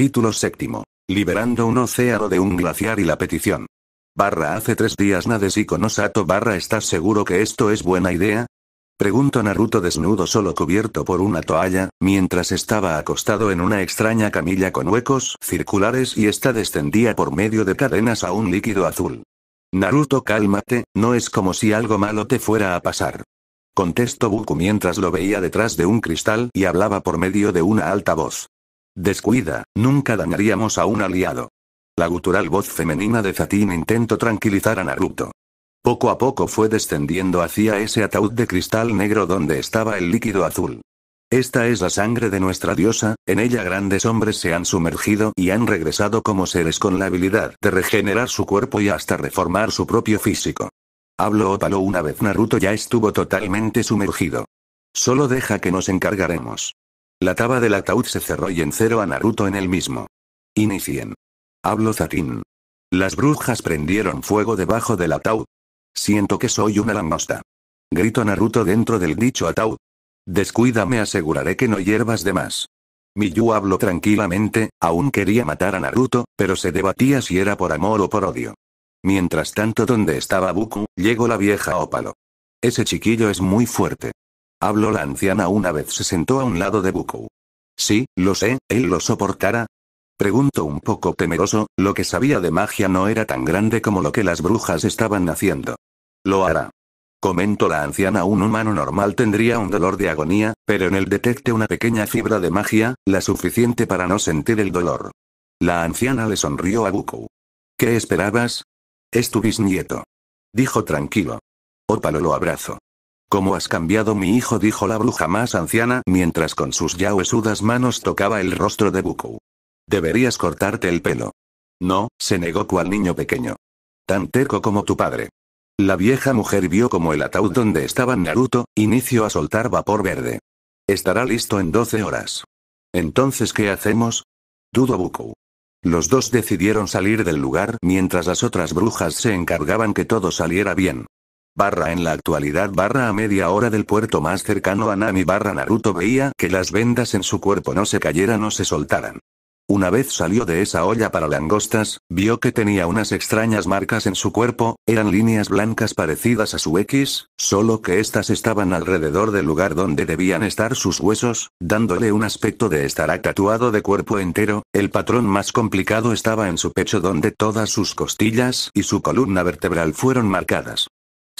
Capítulo séptimo. Liberando un océano de un glaciar y la petición. Barra hace tres días Nades y Konosato barra ¿estás seguro que esto es buena idea? Preguntó Naruto desnudo solo cubierto por una toalla, mientras estaba acostado en una extraña camilla con huecos circulares y esta descendía por medio de cadenas a un líquido azul. Naruto cálmate, no es como si algo malo te fuera a pasar. Contestó Buku mientras lo veía detrás de un cristal y hablaba por medio de una alta voz. Descuida, nunca dañaríamos a un aliado. La gutural voz femenina de Zatín intentó tranquilizar a Naruto. Poco a poco fue descendiendo hacia ese ataúd de cristal negro donde estaba el líquido azul. Esta es la sangre de nuestra diosa, en ella grandes hombres se han sumergido y han regresado como seres con la habilidad de regenerar su cuerpo y hasta reformar su propio físico. Hablo ópalo una vez Naruto ya estuvo totalmente sumergido. Solo deja que nos encargaremos. La taba del ataúd se cerró y enceró a Naruto en el mismo. Inicien. Hablo Zatín. Las brujas prendieron fuego debajo del ataúd. Siento que soy una langosta. Grito Naruto dentro del dicho ataúd. Descuida me aseguraré que no hiervas de más. Miyu habló tranquilamente, aún quería matar a Naruto, pero se debatía si era por amor o por odio. Mientras tanto donde estaba Buku, llegó la vieja Ópalo. Ese chiquillo es muy fuerte. Habló la anciana una vez se sentó a un lado de Buku. Sí, lo sé, él lo soportará. Preguntó un poco temeroso, lo que sabía de magia no era tan grande como lo que las brujas estaban haciendo. Lo hará. Comentó la anciana, un humano normal tendría un dolor de agonía, pero en él detecte una pequeña fibra de magia, la suficiente para no sentir el dolor. La anciana le sonrió a Buku. ¿Qué esperabas? Es tu bisnieto. Dijo tranquilo. Ópalo lo abrazo. ¿Cómo has cambiado mi hijo? dijo la bruja más anciana mientras con sus ya huesudas manos tocaba el rostro de Bukou. Deberías cortarte el pelo. No, se negó cual niño pequeño. Tan terco como tu padre. La vieja mujer vio como el ataúd donde estaba Naruto, inició a soltar vapor verde. Estará listo en 12 horas. Entonces, ¿qué hacemos? Dudo Bukou. Los dos decidieron salir del lugar mientras las otras brujas se encargaban que todo saliera bien. Barra en la actualidad barra a media hora del puerto más cercano a Nami barra Naruto veía que las vendas en su cuerpo no se cayeran o se soltaran. Una vez salió de esa olla para langostas, vio que tenía unas extrañas marcas en su cuerpo, eran líneas blancas parecidas a su X, solo que estas estaban alrededor del lugar donde debían estar sus huesos, dándole un aspecto de estar tatuado de cuerpo entero, el patrón más complicado estaba en su pecho donde todas sus costillas y su columna vertebral fueron marcadas.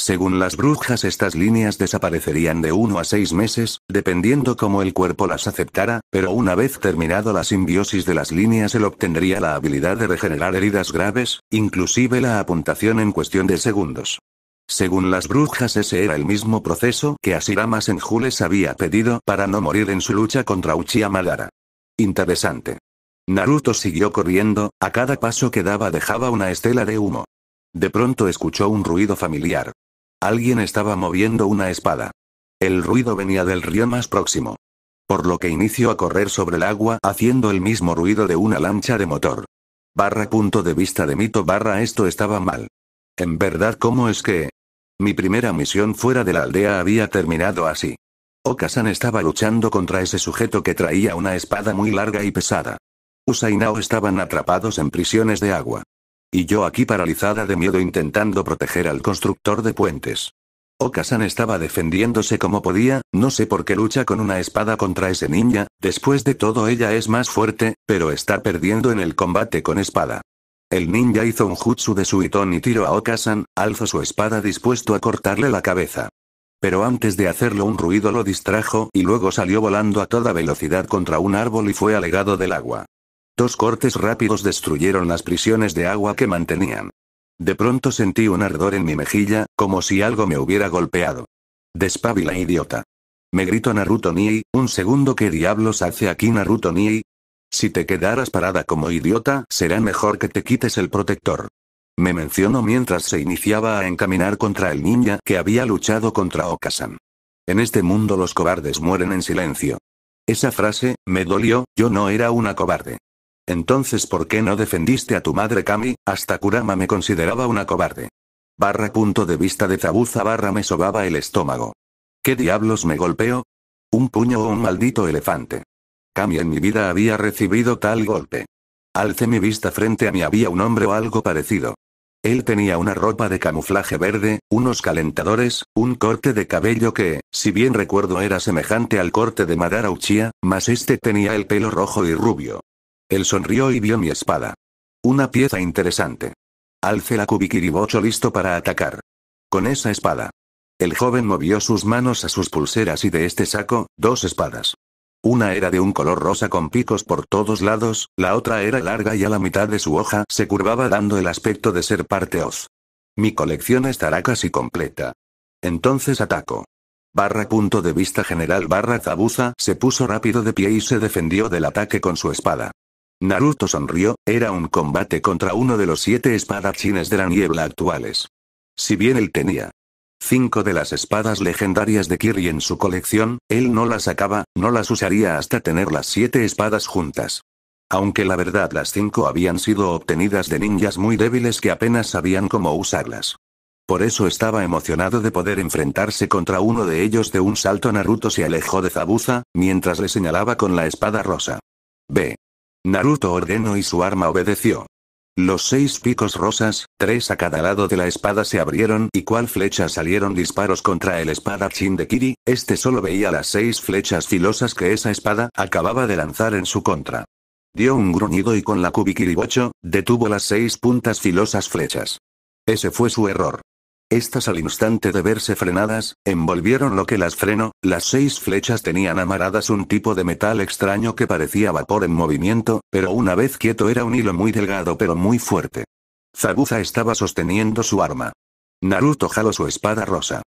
Según las brujas estas líneas desaparecerían de 1 a 6 meses, dependiendo cómo el cuerpo las aceptara, pero una vez terminado la simbiosis de las líneas él obtendría la habilidad de regenerar heridas graves, inclusive la apuntación en cuestión de segundos. Según las brujas ese era el mismo proceso que Asirama Senjules había pedido para no morir en su lucha contra Uchiha Madara. Interesante. Naruto siguió corriendo, a cada paso que daba dejaba una estela de humo. De pronto escuchó un ruido familiar. Alguien estaba moviendo una espada. El ruido venía del río más próximo. Por lo que inició a correr sobre el agua haciendo el mismo ruido de una lancha de motor. Barra punto de vista de mito barra esto estaba mal. En verdad, ¿cómo es que? Mi primera misión fuera de la aldea había terminado así. Okasan estaba luchando contra ese sujeto que traía una espada muy larga y pesada. Usainao estaban atrapados en prisiones de agua. Y yo aquí paralizada de miedo intentando proteger al constructor de puentes. Okasan estaba defendiéndose como podía, no sé por qué lucha con una espada contra ese ninja, después de todo ella es más fuerte, pero está perdiendo en el combate con espada. El ninja hizo un jutsu de suitón y tiró a Okasan, alzó su espada dispuesto a cortarle la cabeza. Pero antes de hacerlo un ruido lo distrajo y luego salió volando a toda velocidad contra un árbol y fue alegado del agua. Dos cortes rápidos destruyeron las prisiones de agua que mantenían. De pronto sentí un ardor en mi mejilla, como si algo me hubiera golpeado. Despabila idiota. Me gritó Naruto Nii, un segundo ¿qué diablos hace aquí Naruto Nii? Si te quedaras parada como idiota, será mejor que te quites el protector. Me mencionó mientras se iniciaba a encaminar contra el ninja que había luchado contra Okasan. En este mundo los cobardes mueren en silencio. Esa frase, me dolió, yo no era una cobarde. Entonces, ¿por qué no defendiste a tu madre Kami? Hasta Kurama me consideraba una cobarde. Barra punto de vista de Zabuza barra me sobaba el estómago. ¿Qué diablos me golpeó? ¿Un puño o un maldito elefante? Kami en mi vida había recibido tal golpe. Alcé mi vista frente a mí había un hombre o algo parecido. Él tenía una ropa de camuflaje verde, unos calentadores, un corte de cabello que, si bien recuerdo era semejante al corte de Madara Uchiha, mas este tenía el pelo rojo y rubio. Él sonrió y vio mi espada. Una pieza interesante. Alce la cubikiribocho listo para atacar. Con esa espada. El joven movió sus manos a sus pulseras y de este saco, dos espadas. Una era de un color rosa con picos por todos lados, la otra era larga y a la mitad de su hoja se curvaba dando el aspecto de ser parte os. Mi colección estará casi completa. Entonces ataco. Barra punto de vista general barra Zabuza se puso rápido de pie y se defendió del ataque con su espada. Naruto sonrió, era un combate contra uno de los siete espadachines de la niebla actuales. Si bien él tenía cinco de las espadas legendarias de Kiri en su colección, él no las sacaba, no las usaría hasta tener las siete espadas juntas. Aunque la verdad las cinco habían sido obtenidas de ninjas muy débiles que apenas sabían cómo usarlas. Por eso estaba emocionado de poder enfrentarse contra uno de ellos de un salto Naruto se alejó de Zabuza, mientras le señalaba con la espada rosa. B. Naruto ordenó y su arma obedeció. Los seis picos rosas, tres a cada lado de la espada se abrieron y cual flecha salieron disparos contra el espada Shin de Kiri, este solo veía las seis flechas filosas que esa espada acababa de lanzar en su contra. Dio un gruñido y con la Kubikiribocho detuvo las seis puntas filosas flechas. Ese fue su error. Estas al instante de verse frenadas, envolvieron lo que las frenó, las seis flechas tenían amaradas un tipo de metal extraño que parecía vapor en movimiento, pero una vez quieto era un hilo muy delgado pero muy fuerte. Zabuza estaba sosteniendo su arma. Naruto jaló su espada rosa.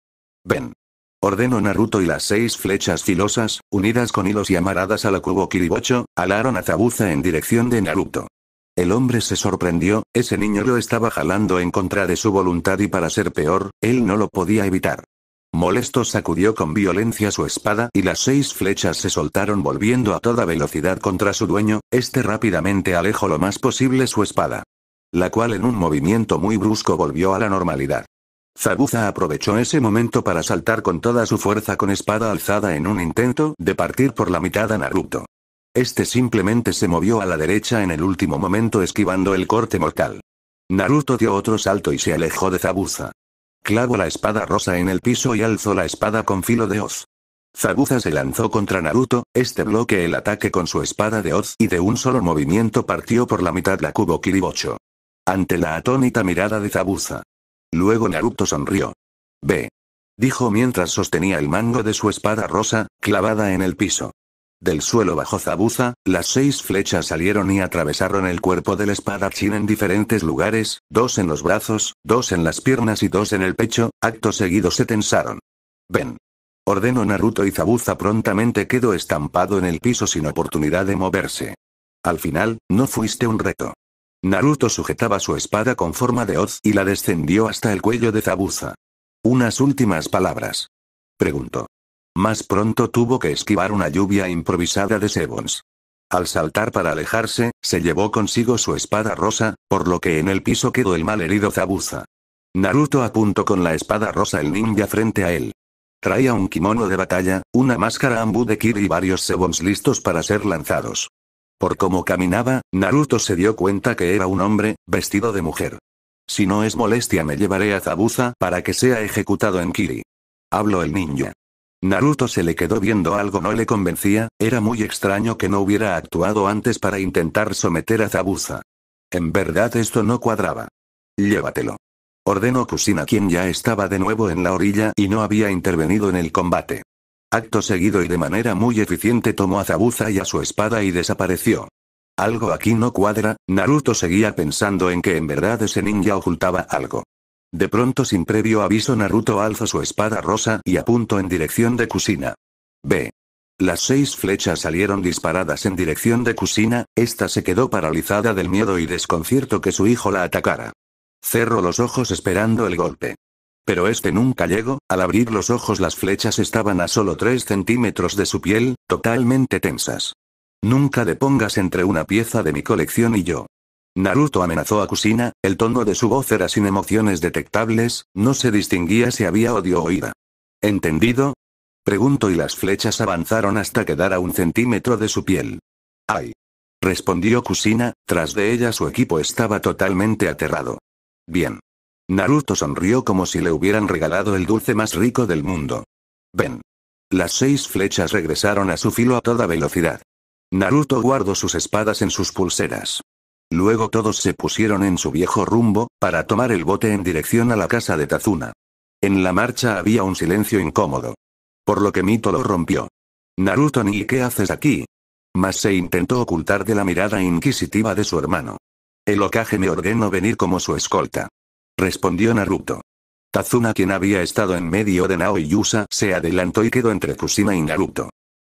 Ven. Ordenó Naruto y las seis flechas filosas, unidas con hilos y amaradas a la cubo Kiribocho, alaron a Zabuza en dirección de Naruto. El hombre se sorprendió, ese niño lo estaba jalando en contra de su voluntad y para ser peor, él no lo podía evitar. Molesto sacudió con violencia su espada y las seis flechas se soltaron volviendo a toda velocidad contra su dueño, este rápidamente alejó lo más posible su espada. La cual en un movimiento muy brusco volvió a la normalidad. Zabuza aprovechó ese momento para saltar con toda su fuerza con espada alzada en un intento de partir por la mitad a Naruto. Este simplemente se movió a la derecha en el último momento esquivando el corte mortal. Naruto dio otro salto y se alejó de Zabuza. Clavó la espada rosa en el piso y alzó la espada con filo de hoz. Zabuza se lanzó contra Naruto, este bloque el ataque con su espada de Oz y de un solo movimiento partió por la mitad la cubo Kiribocho. Ante la atónita mirada de Zabuza. Luego Naruto sonrió. Ve. Dijo mientras sostenía el mango de su espada rosa, clavada en el piso. Del suelo bajo Zabuza, las seis flechas salieron y atravesaron el cuerpo del espadachín en diferentes lugares, dos en los brazos, dos en las piernas y dos en el pecho, acto seguido se tensaron. Ven. Ordenó Naruto y Zabuza prontamente quedó estampado en el piso sin oportunidad de moverse. Al final, no fuiste un reto. Naruto sujetaba su espada con forma de hoz y la descendió hasta el cuello de Zabuza. Unas últimas palabras. Preguntó. Más pronto tuvo que esquivar una lluvia improvisada de Sebons. Al saltar para alejarse, se llevó consigo su espada rosa, por lo que en el piso quedó el malherido Zabuza. Naruto apuntó con la espada rosa el ninja frente a él. Traía un kimono de batalla, una máscara ambu de kiri y varios sebons listos para ser lanzados. Por cómo caminaba, Naruto se dio cuenta que era un hombre, vestido de mujer. Si no es molestia me llevaré a Zabuza para que sea ejecutado en Kiri. Habló el ninja. Naruto se le quedó viendo algo no le convencía, era muy extraño que no hubiera actuado antes para intentar someter a Zabuza. En verdad esto no cuadraba. Llévatelo. Ordenó Kusina quien ya estaba de nuevo en la orilla y no había intervenido en el combate. Acto seguido y de manera muy eficiente tomó a Zabuza y a su espada y desapareció. Algo aquí no cuadra, Naruto seguía pensando en que en verdad ese ninja ocultaba algo. De pronto sin previo aviso Naruto alza su espada rosa y apunta en dirección de Kusina. B. Las seis flechas salieron disparadas en dirección de Kusina, esta se quedó paralizada del miedo y desconcierto que su hijo la atacara. Cerro los ojos esperando el golpe. Pero este nunca llegó, al abrir los ojos las flechas estaban a solo 3 centímetros de su piel, totalmente tensas. Nunca depongas entre una pieza de mi colección y yo. Naruto amenazó a Kusina, el tono de su voz era sin emociones detectables, no se distinguía si había odio o ira. ¿Entendido? Preguntó y las flechas avanzaron hasta quedar a un centímetro de su piel. ¡Ay! Respondió Kusina, tras de ella su equipo estaba totalmente aterrado. Bien. Naruto sonrió como si le hubieran regalado el dulce más rico del mundo. Ven. Las seis flechas regresaron a su filo a toda velocidad. Naruto guardó sus espadas en sus pulseras. Luego todos se pusieron en su viejo rumbo, para tomar el bote en dirección a la casa de Tazuna. En la marcha había un silencio incómodo. Por lo que Mito lo rompió. Naruto ni qué haces aquí. Mas se intentó ocultar de la mirada inquisitiva de su hermano. El ocaje me ordenó venir como su escolta. Respondió Naruto. Tazuna quien había estado en medio de Nao y Yusa se adelantó y quedó entre Kushima y Naruto.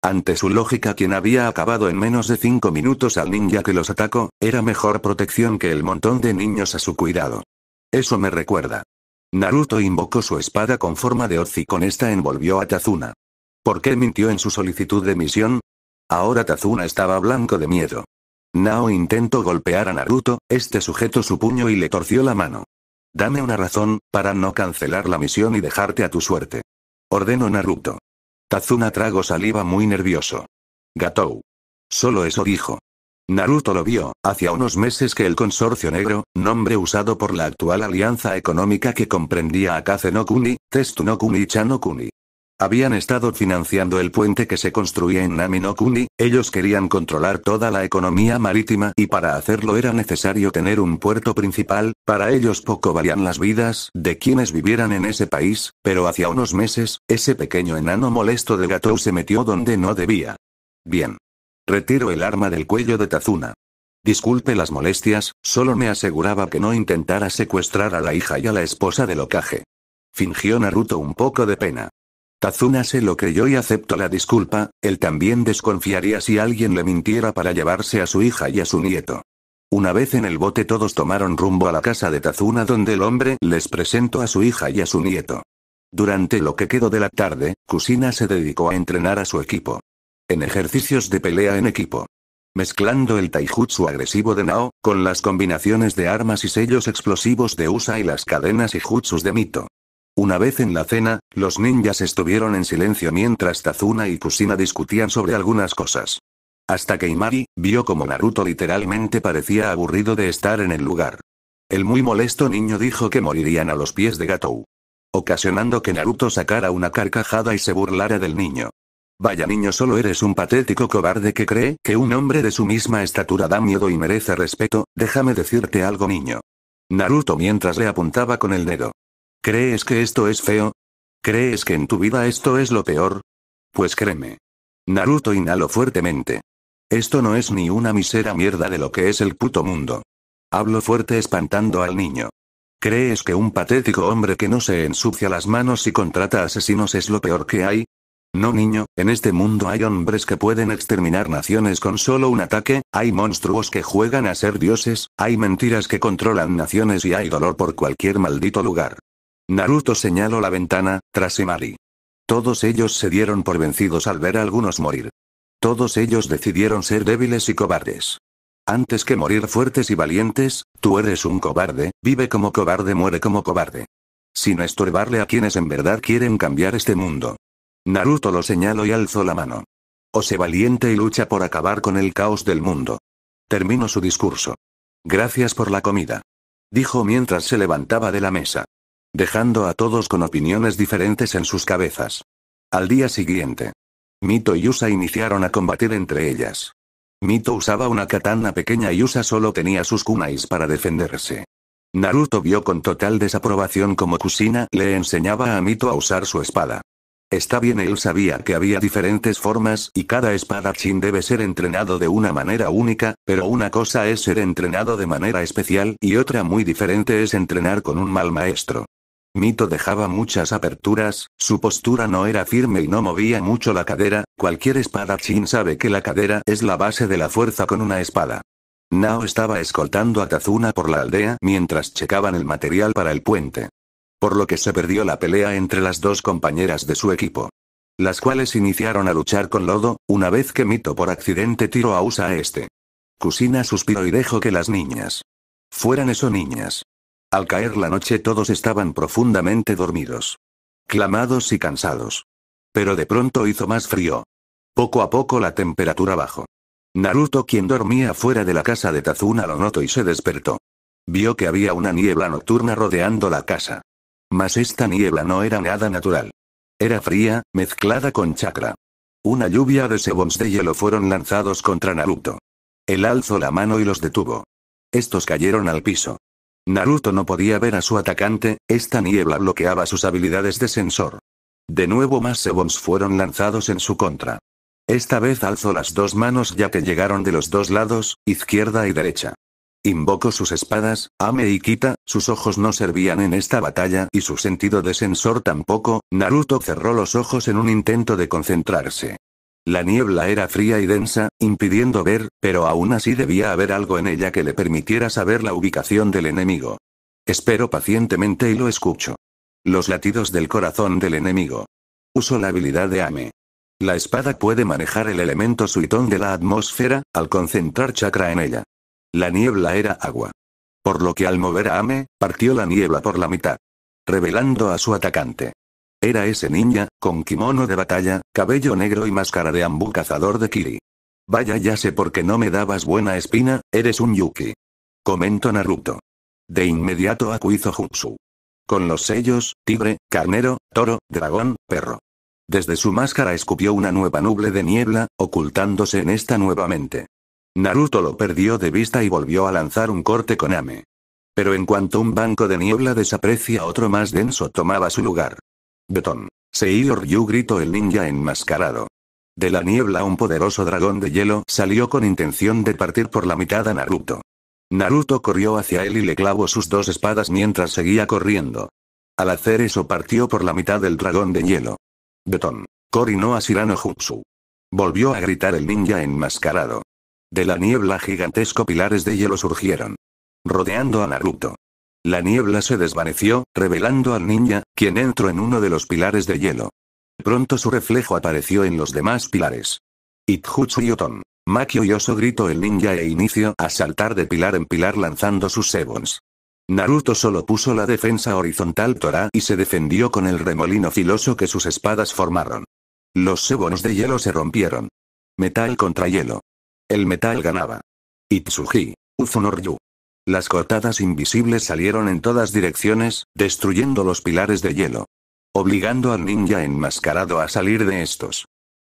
Ante su lógica quien había acabado en menos de cinco minutos al ninja que los atacó, era mejor protección que el montón de niños a su cuidado. Eso me recuerda. Naruto invocó su espada con forma de hoz y con esta envolvió a Tazuna. ¿Por qué mintió en su solicitud de misión? Ahora Tazuna estaba blanco de miedo. Nao intentó golpear a Naruto, este sujetó su puño y le torció la mano. Dame una razón, para no cancelar la misión y dejarte a tu suerte. ordenó Naruto. Tazuna trago saliva muy nervioso. Gatou. Solo eso dijo. Naruto lo vio, hacia unos meses que el Consorcio Negro, nombre usado por la actual alianza económica que comprendía a Kaze no Kuni, Testu no Kuni y Chano Kuni, habían estado financiando el puente que se construía en Naminokuni, ellos querían controlar toda la economía marítima y para hacerlo era necesario tener un puerto principal, para ellos poco valían las vidas de quienes vivieran en ese país, pero hacia unos meses, ese pequeño enano molesto de Gato se metió donde no debía. Bien. Retiro el arma del cuello de Tazuna. Disculpe las molestias, solo me aseguraba que no intentara secuestrar a la hija y a la esposa del Okage. Fingió Naruto un poco de pena. Tazuna se lo creyó y aceptó la disculpa, él también desconfiaría si alguien le mintiera para llevarse a su hija y a su nieto. Una vez en el bote todos tomaron rumbo a la casa de Tazuna donde el hombre les presentó a su hija y a su nieto. Durante lo que quedó de la tarde, Kusina se dedicó a entrenar a su equipo. En ejercicios de pelea en equipo. Mezclando el taijutsu agresivo de Nao, con las combinaciones de armas y sellos explosivos de USA y las cadenas y jutsus de Mito. Una vez en la cena, los ninjas estuvieron en silencio mientras Tazuna y Kusina discutían sobre algunas cosas. Hasta que Imari, vio como Naruto literalmente parecía aburrido de estar en el lugar. El muy molesto niño dijo que morirían a los pies de Gatou. Ocasionando que Naruto sacara una carcajada y se burlara del niño. Vaya niño, solo eres un patético cobarde que cree que un hombre de su misma estatura da miedo y merece respeto, déjame decirte algo niño. Naruto mientras le apuntaba con el dedo. ¿Crees que esto es feo? ¿Crees que en tu vida esto es lo peor? Pues créeme. Naruto inhalo fuertemente. Esto no es ni una misera mierda de lo que es el puto mundo. Hablo fuerte espantando al niño. ¿Crees que un patético hombre que no se ensucia las manos y contrata asesinos es lo peor que hay? No niño, en este mundo hay hombres que pueden exterminar naciones con solo un ataque, hay monstruos que juegan a ser dioses, hay mentiras que controlan naciones y hay dolor por cualquier maldito lugar. Naruto señaló la ventana, tras Imari. Todos ellos se dieron por vencidos al ver a algunos morir. Todos ellos decidieron ser débiles y cobardes. Antes que morir fuertes y valientes, tú eres un cobarde, vive como cobarde, muere como cobarde. Sin estorbarle a quienes en verdad quieren cambiar este mundo. Naruto lo señaló y alzó la mano. O se valiente y lucha por acabar con el caos del mundo. Terminó su discurso. Gracias por la comida. Dijo mientras se levantaba de la mesa dejando a todos con opiniones diferentes en sus cabezas. Al día siguiente, Mito y Usa iniciaron a combatir entre ellas. Mito usaba una katana pequeña y Usa solo tenía sus kunais para defenderse. Naruto vio con total desaprobación como Kusina le enseñaba a Mito a usar su espada. Está bien, él sabía que había diferentes formas y cada espada chin debe ser entrenado de una manera única, pero una cosa es ser entrenado de manera especial y otra muy diferente es entrenar con un mal maestro. Mito dejaba muchas aperturas, su postura no era firme y no movía mucho la cadera, cualquier espadachín sabe que la cadera es la base de la fuerza con una espada. Nao estaba escoltando a Tazuna por la aldea mientras checaban el material para el puente. Por lo que se perdió la pelea entre las dos compañeras de su equipo. Las cuales iniciaron a luchar con Lodo, una vez que Mito por accidente tiró a Usa a este. Kusina suspiró y dejó que las niñas. Fueran eso niñas. Al caer la noche todos estaban profundamente dormidos. Clamados y cansados. Pero de pronto hizo más frío. Poco a poco la temperatura bajó. Naruto, quien dormía fuera de la casa de Tazuna, lo notó y se despertó. Vio que había una niebla nocturna rodeando la casa. Mas esta niebla no era nada natural. Era fría, mezclada con chakra. Una lluvia de sebons de hielo fueron lanzados contra Naruto. Él alzó la mano y los detuvo. Estos cayeron al piso. Naruto no podía ver a su atacante, esta niebla bloqueaba sus habilidades de sensor. De nuevo más Sebons fueron lanzados en su contra. Esta vez alzó las dos manos ya que llegaron de los dos lados, izquierda y derecha. Invocó sus espadas, Ame y Kita, sus ojos no servían en esta batalla y su sentido de sensor tampoco, Naruto cerró los ojos en un intento de concentrarse. La niebla era fría y densa, impidiendo ver, pero aún así debía haber algo en ella que le permitiera saber la ubicación del enemigo. Espero pacientemente y lo escucho. Los latidos del corazón del enemigo. Uso la habilidad de Ame. La espada puede manejar el elemento suitón de la atmósfera, al concentrar chakra en ella. La niebla era agua. Por lo que al mover a Ame, partió la niebla por la mitad. Revelando a su atacante. Era ese ninja, con kimono de batalla, cabello negro y máscara de ambu cazador de Kiri. Vaya ya sé por qué no me dabas buena espina, eres un Yuki. Comento Naruto. De inmediato acuizo Jutsu. Con los sellos, tigre, carnero, toro, dragón, perro. Desde su máscara escupió una nueva nuble de niebla, ocultándose en esta nuevamente. Naruto lo perdió de vista y volvió a lanzar un corte con Ame. Pero en cuanto un banco de niebla desaprecia otro más denso tomaba su lugar. Betón. Seiyor Yu gritó el ninja enmascarado. De la niebla un poderoso dragón de hielo salió con intención de partir por la mitad a Naruto. Naruto corrió hacia él y le clavó sus dos espadas mientras seguía corriendo. Al hacer eso partió por la mitad del dragón de hielo. Betón. no Asirano Jutsu. Volvió a gritar el ninja enmascarado. De la niebla gigantesco pilares de hielo surgieron. Rodeando a Naruto. La niebla se desvaneció, revelando al ninja, quien entró en uno de los pilares de hielo. Pronto su reflejo apareció en los demás pilares. Itjutsu y Makio y gritó el ninja e inició a saltar de pilar en pilar lanzando sus sebons. Naruto solo puso la defensa horizontal Tora y se defendió con el remolino filoso que sus espadas formaron. Los sebons de hielo se rompieron. Metal contra hielo. El metal ganaba. Itsuji, Uzunoryu, las cortadas invisibles salieron en todas direcciones, destruyendo los pilares de hielo. Obligando al ninja enmascarado a salir de estos.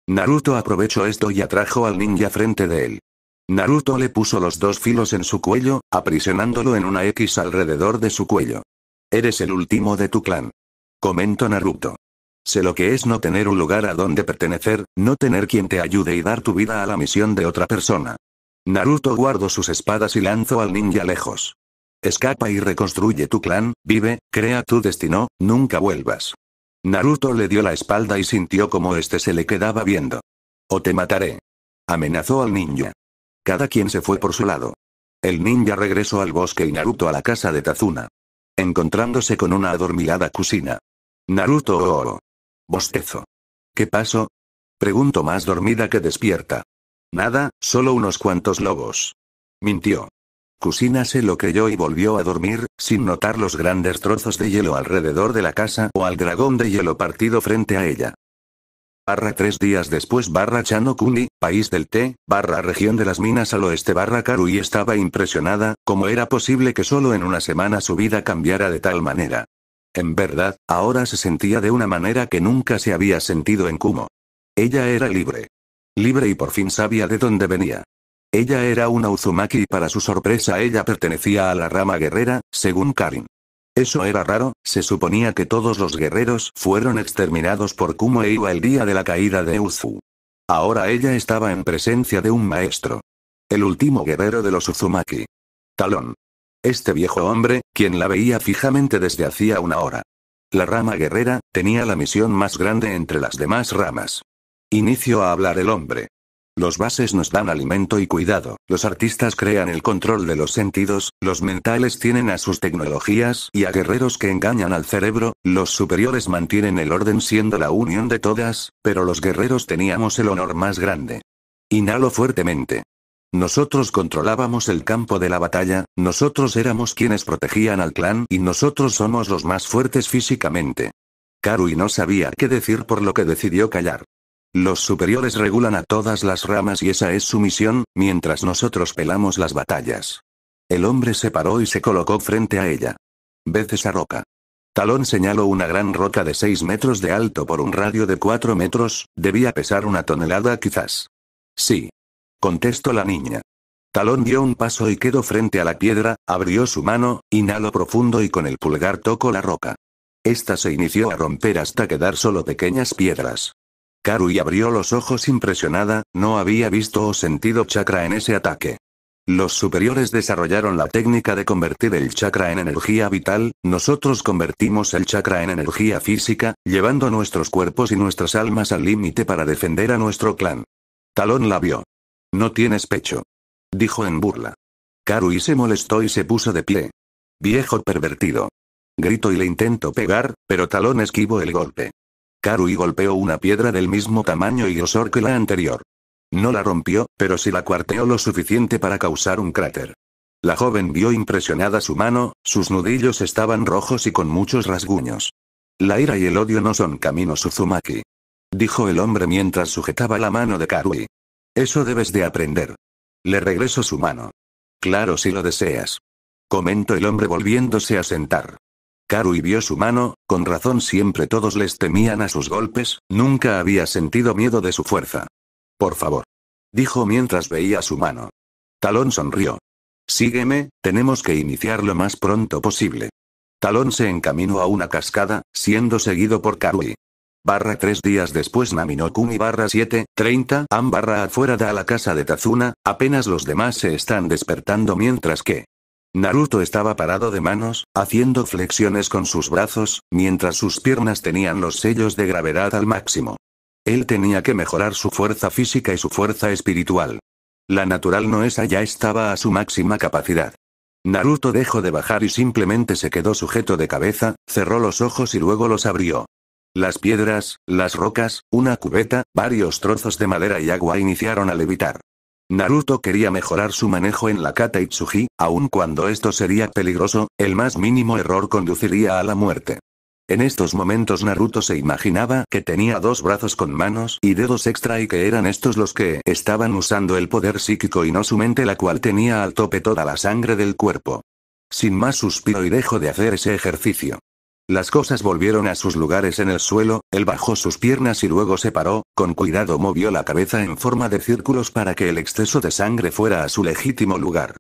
Naruto aprovechó esto y atrajo al ninja frente de él. Naruto le puso los dos filos en su cuello, aprisionándolo en una X alrededor de su cuello. Eres el último de tu clan. comentó Naruto. Sé lo que es no tener un lugar a donde pertenecer, no tener quien te ayude y dar tu vida a la misión de otra persona. Naruto guardó sus espadas y lanzó al ninja lejos. Escapa y reconstruye tu clan, vive, crea tu destino, nunca vuelvas. Naruto le dio la espalda y sintió como este se le quedaba viendo. O te mataré. Amenazó al ninja. Cada quien se fue por su lado. El ninja regresó al bosque y Naruto a la casa de Tazuna. Encontrándose con una adormilada Kusina. Naruto oh, oh, oh, Bostezo. ¿Qué pasó? Pregunto más dormida que despierta. Nada, solo unos cuantos lobos. Mintió. Cusina se lo creyó y volvió a dormir, sin notar los grandes trozos de hielo alrededor de la casa o al dragón de hielo partido frente a ella. Barra tres días después barra Chano país del té, barra región de las minas al oeste barra Karui estaba impresionada, como era posible que solo en una semana su vida cambiara de tal manera. En verdad, ahora se sentía de una manera que nunca se había sentido en Kumo. Ella era libre libre y por fin sabía de dónde venía. Ella era una Uzumaki y para su sorpresa ella pertenecía a la rama guerrera, según Karin. Eso era raro, se suponía que todos los guerreros fueron exterminados por Kumo el día de la caída de Uzu. Ahora ella estaba en presencia de un maestro. El último guerrero de los Uzumaki. Talón. Este viejo hombre, quien la veía fijamente desde hacía una hora. La rama guerrera, tenía la misión más grande entre las demás ramas. Inicio a hablar el hombre. Los bases nos dan alimento y cuidado, los artistas crean el control de los sentidos, los mentales tienen a sus tecnologías y a guerreros que engañan al cerebro, los superiores mantienen el orden siendo la unión de todas, pero los guerreros teníamos el honor más grande. Inhalo fuertemente. Nosotros controlábamos el campo de la batalla, nosotros éramos quienes protegían al clan y nosotros somos los más fuertes físicamente. Karui no sabía qué decir por lo que decidió callar. Los superiores regulan a todas las ramas y esa es su misión, mientras nosotros pelamos las batallas. El hombre se paró y se colocó frente a ella. ¿Ve esa roca. Talón señaló una gran roca de 6 metros de alto por un radio de 4 metros, debía pesar una tonelada quizás. Sí. Contestó la niña. Talón dio un paso y quedó frente a la piedra, abrió su mano, inhaló profundo y con el pulgar tocó la roca. Esta se inició a romper hasta quedar solo pequeñas piedras. Karui abrió los ojos impresionada, no había visto o sentido chakra en ese ataque. Los superiores desarrollaron la técnica de convertir el chakra en energía vital, nosotros convertimos el chakra en energía física, llevando nuestros cuerpos y nuestras almas al límite para defender a nuestro clan. Talón la vio. No tienes pecho. Dijo en burla. Karui se molestó y se puso de pie. Viejo pervertido. Grito y le intentó pegar, pero Talón esquivó el golpe. Karui golpeó una piedra del mismo tamaño y osor que la anterior. No la rompió, pero sí la cuarteó lo suficiente para causar un cráter. La joven vio impresionada su mano, sus nudillos estaban rojos y con muchos rasguños. La ira y el odio no son camino Suzumaki. Dijo el hombre mientras sujetaba la mano de Karui. Eso debes de aprender. Le regreso su mano. Claro si lo deseas. Comentó el hombre volviéndose a sentar. Karui vio su mano, con razón siempre todos les temían a sus golpes, nunca había sentido miedo de su fuerza. Por favor. Dijo mientras veía su mano. Talón sonrió. Sígueme, tenemos que iniciar lo más pronto posible. Talón se encaminó a una cascada, siendo seguido por Karui. Barra tres días después Naminokumi barra 7, 30, Am barra afuera da la casa de Tazuna, apenas los demás se están despertando mientras que... Naruto estaba parado de manos, haciendo flexiones con sus brazos, mientras sus piernas tenían los sellos de gravedad al máximo. Él tenía que mejorar su fuerza física y su fuerza espiritual. La natural no esa ya estaba a su máxima capacidad. Naruto dejó de bajar y simplemente se quedó sujeto de cabeza, cerró los ojos y luego los abrió. Las piedras, las rocas, una cubeta, varios trozos de madera y agua iniciaron a levitar. Naruto quería mejorar su manejo en la kata Itsuji, aun cuando esto sería peligroso, el más mínimo error conduciría a la muerte. En estos momentos Naruto se imaginaba que tenía dos brazos con manos y dedos extra y que eran estos los que estaban usando el poder psíquico y no su mente la cual tenía al tope toda la sangre del cuerpo. Sin más suspiro y dejo de hacer ese ejercicio. Las cosas volvieron a sus lugares en el suelo, él bajó sus piernas y luego se paró, con cuidado movió la cabeza en forma de círculos para que el exceso de sangre fuera a su legítimo lugar.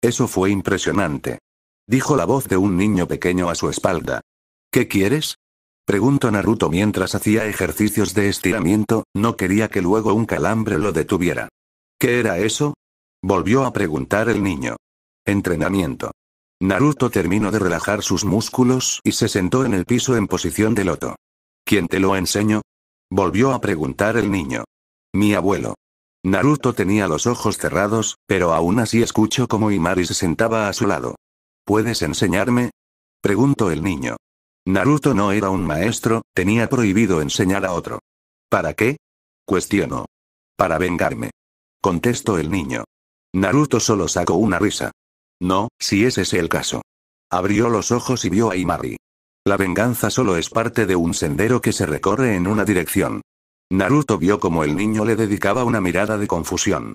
Eso fue impresionante. Dijo la voz de un niño pequeño a su espalda. ¿Qué quieres? Preguntó Naruto mientras hacía ejercicios de estiramiento, no quería que luego un calambre lo detuviera. ¿Qué era eso? Volvió a preguntar el niño. Entrenamiento. Naruto terminó de relajar sus músculos y se sentó en el piso en posición de loto. ¿Quién te lo enseñó? Volvió a preguntar el niño. Mi abuelo. Naruto tenía los ojos cerrados, pero aún así escuchó cómo Imari se sentaba a su lado. ¿Puedes enseñarme? Preguntó el niño. Naruto no era un maestro, tenía prohibido enseñar a otro. ¿Para qué? Cuestionó. Para vengarme. Contestó el niño. Naruto solo sacó una risa. No, si ese es el caso. Abrió los ojos y vio a Imari. La venganza solo es parte de un sendero que se recorre en una dirección. Naruto vio como el niño le dedicaba una mirada de confusión.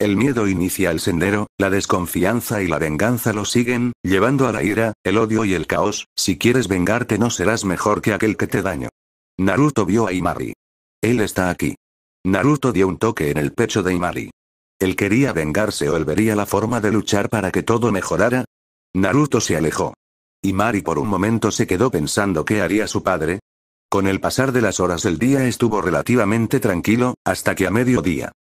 El miedo inicia el sendero, la desconfianza y la venganza lo siguen, llevando a la ira, el odio y el caos, si quieres vengarte no serás mejor que aquel que te daño. Naruto vio a Imari. Él está aquí. Naruto dio un toque en el pecho de Imari. Él quería vengarse o él vería la forma de luchar para que todo mejorara. Naruto se alejó. Y Mari por un momento se quedó pensando qué haría su padre. Con el pasar de las horas del día estuvo relativamente tranquilo, hasta que a mediodía.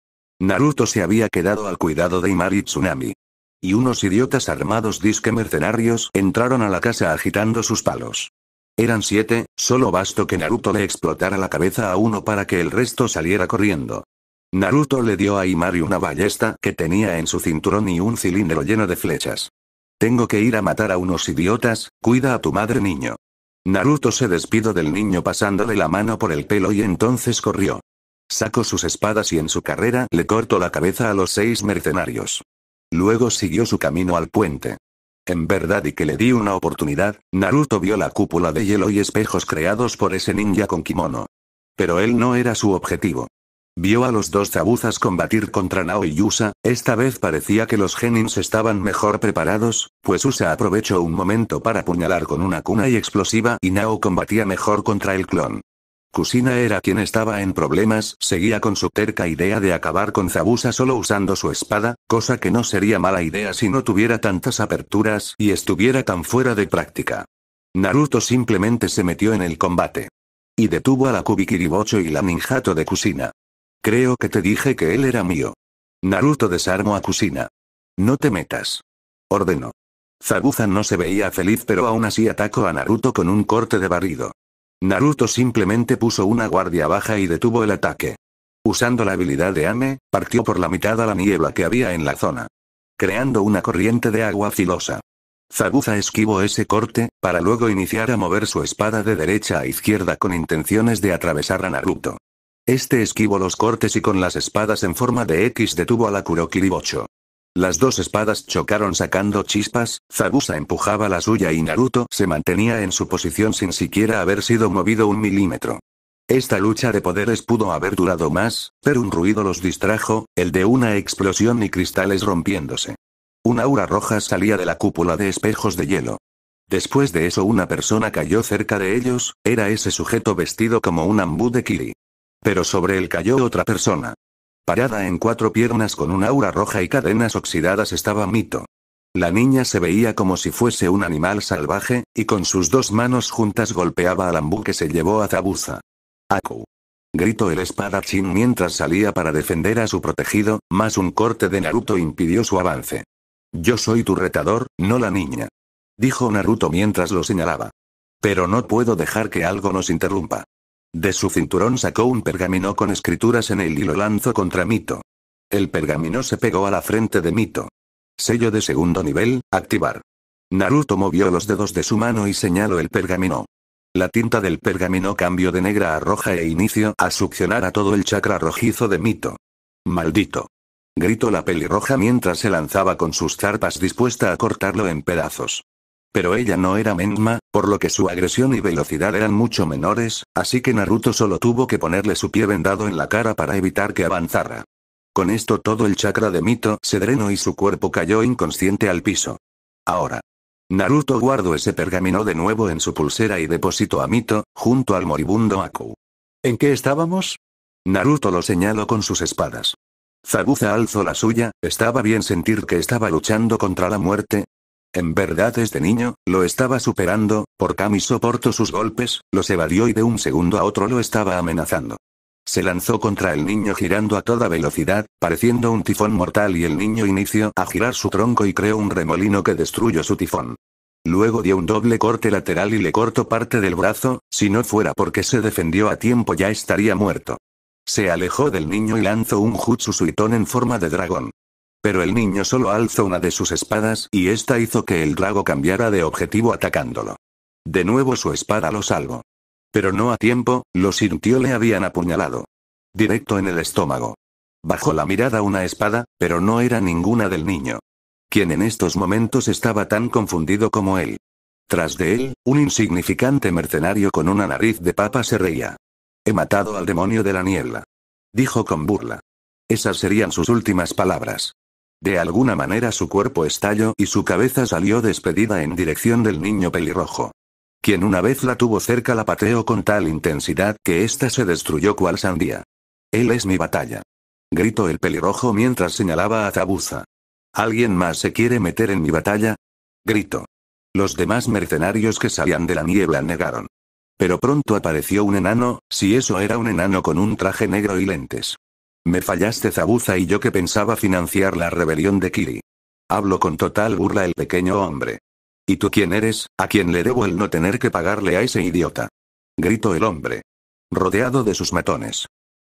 Naruto se había quedado al cuidado de Imari Tsunami. Y unos idiotas armados disque mercenarios entraron a la casa agitando sus palos. Eran siete, solo bastó que Naruto le explotara la cabeza a uno para que el resto saliera corriendo. Naruto le dio a Imari una ballesta que tenía en su cinturón y un cilindro lleno de flechas. Tengo que ir a matar a unos idiotas, cuida a tu madre niño. Naruto se despidió del niño pasándole la mano por el pelo y entonces corrió. Sacó sus espadas y en su carrera le cortó la cabeza a los seis mercenarios. Luego siguió su camino al puente. En verdad y que le di una oportunidad, Naruto vio la cúpula de hielo y espejos creados por ese ninja con kimono. Pero él no era su objetivo. Vio a los dos Zabuzas combatir contra Nao y Yusa, esta vez parecía que los Genins estaban mejor preparados, pues Usa aprovechó un momento para apuñalar con una cuna y explosiva y Nao combatía mejor contra el clon. Kusina era quien estaba en problemas, seguía con su terca idea de acabar con Zabusa solo usando su espada, cosa que no sería mala idea si no tuviera tantas aperturas y estuviera tan fuera de práctica. Naruto simplemente se metió en el combate. Y detuvo a la Kubikiribocho y la ninjato de Kusina. Creo que te dije que él era mío. Naruto desarmó a Kusina. No te metas. Ordenó. zabuza no se veía feliz pero aún así atacó a Naruto con un corte de barrido. Naruto simplemente puso una guardia baja y detuvo el ataque. Usando la habilidad de Ame, partió por la mitad a la niebla que había en la zona. Creando una corriente de agua filosa. Zabuza esquivó ese corte, para luego iniciar a mover su espada de derecha a izquierda con intenciones de atravesar a Naruto. Este esquivó los cortes y con las espadas en forma de X detuvo a la Bocho. Las dos espadas chocaron sacando chispas, Zabusa empujaba la suya y Naruto se mantenía en su posición sin siquiera haber sido movido un milímetro. Esta lucha de poderes pudo haber durado más, pero un ruido los distrajo, el de una explosión y cristales rompiéndose. Un aura roja salía de la cúpula de espejos de hielo. Después de eso una persona cayó cerca de ellos, era ese sujeto vestido como un ambú de Kiri. Pero sobre él cayó otra persona. Parada en cuatro piernas con un aura roja y cadenas oxidadas estaba Mito. La niña se veía como si fuese un animal salvaje, y con sus dos manos juntas golpeaba al ambú que se llevó a Zabuza. ¡Aku! Gritó el espadachín mientras salía para defender a su protegido, más un corte de Naruto impidió su avance. Yo soy tu retador, no la niña. Dijo Naruto mientras lo señalaba. Pero no puedo dejar que algo nos interrumpa. De su cinturón sacó un pergamino con escrituras en él y lo lanzó contra Mito. El pergamino se pegó a la frente de Mito. Sello de segundo nivel, activar. Naruto movió los dedos de su mano y señaló el pergamino. La tinta del pergamino cambió de negra a roja e inició a succionar a todo el chakra rojizo de Mito. Maldito. Gritó la pelirroja mientras se lanzaba con sus zarpas dispuesta a cortarlo en pedazos. Pero ella no era Menma, por lo que su agresión y velocidad eran mucho menores, así que Naruto solo tuvo que ponerle su pie vendado en la cara para evitar que avanzara. Con esto todo el chakra de Mito se drenó y su cuerpo cayó inconsciente al piso. Ahora. Naruto guardó ese pergamino de nuevo en su pulsera y depositó a Mito, junto al moribundo Aku. ¿En qué estábamos? Naruto lo señaló con sus espadas. Zabuza alzó la suya, estaba bien sentir que estaba luchando contra la muerte, en verdad este niño, lo estaba superando, por Kami soportó sus golpes, los evadió y de un segundo a otro lo estaba amenazando. Se lanzó contra el niño girando a toda velocidad, pareciendo un tifón mortal y el niño inició a girar su tronco y creó un remolino que destruyó su tifón. Luego dio un doble corte lateral y le cortó parte del brazo, si no fuera porque se defendió a tiempo ya estaría muerto. Se alejó del niño y lanzó un Jutsu Suitón en forma de dragón. Pero el niño solo alzó una de sus espadas y esta hizo que el drago cambiara de objetivo atacándolo. De nuevo su espada lo salvó. Pero no a tiempo, lo sintió le habían apuñalado. Directo en el estómago. Bajó la mirada una espada, pero no era ninguna del niño. Quien en estos momentos estaba tan confundido como él. Tras de él, un insignificante mercenario con una nariz de papa se reía. He matado al demonio de la niebla. Dijo con burla. Esas serían sus últimas palabras. De alguna manera su cuerpo estalló y su cabeza salió despedida en dirección del niño pelirrojo. Quien una vez la tuvo cerca la pateó con tal intensidad que ésta se destruyó cual sandía. Él es mi batalla. Gritó el pelirrojo mientras señalaba a Zabuza. ¿Alguien más se quiere meter en mi batalla? gritó. Los demás mercenarios que salían de la niebla negaron. Pero pronto apareció un enano, si eso era un enano con un traje negro y lentes. Me fallaste Zabuza y yo que pensaba financiar la rebelión de Kiri. Hablo con total burla el pequeño hombre. ¿Y tú quién eres, a quien le debo el no tener que pagarle a ese idiota? Gritó el hombre. Rodeado de sus matones.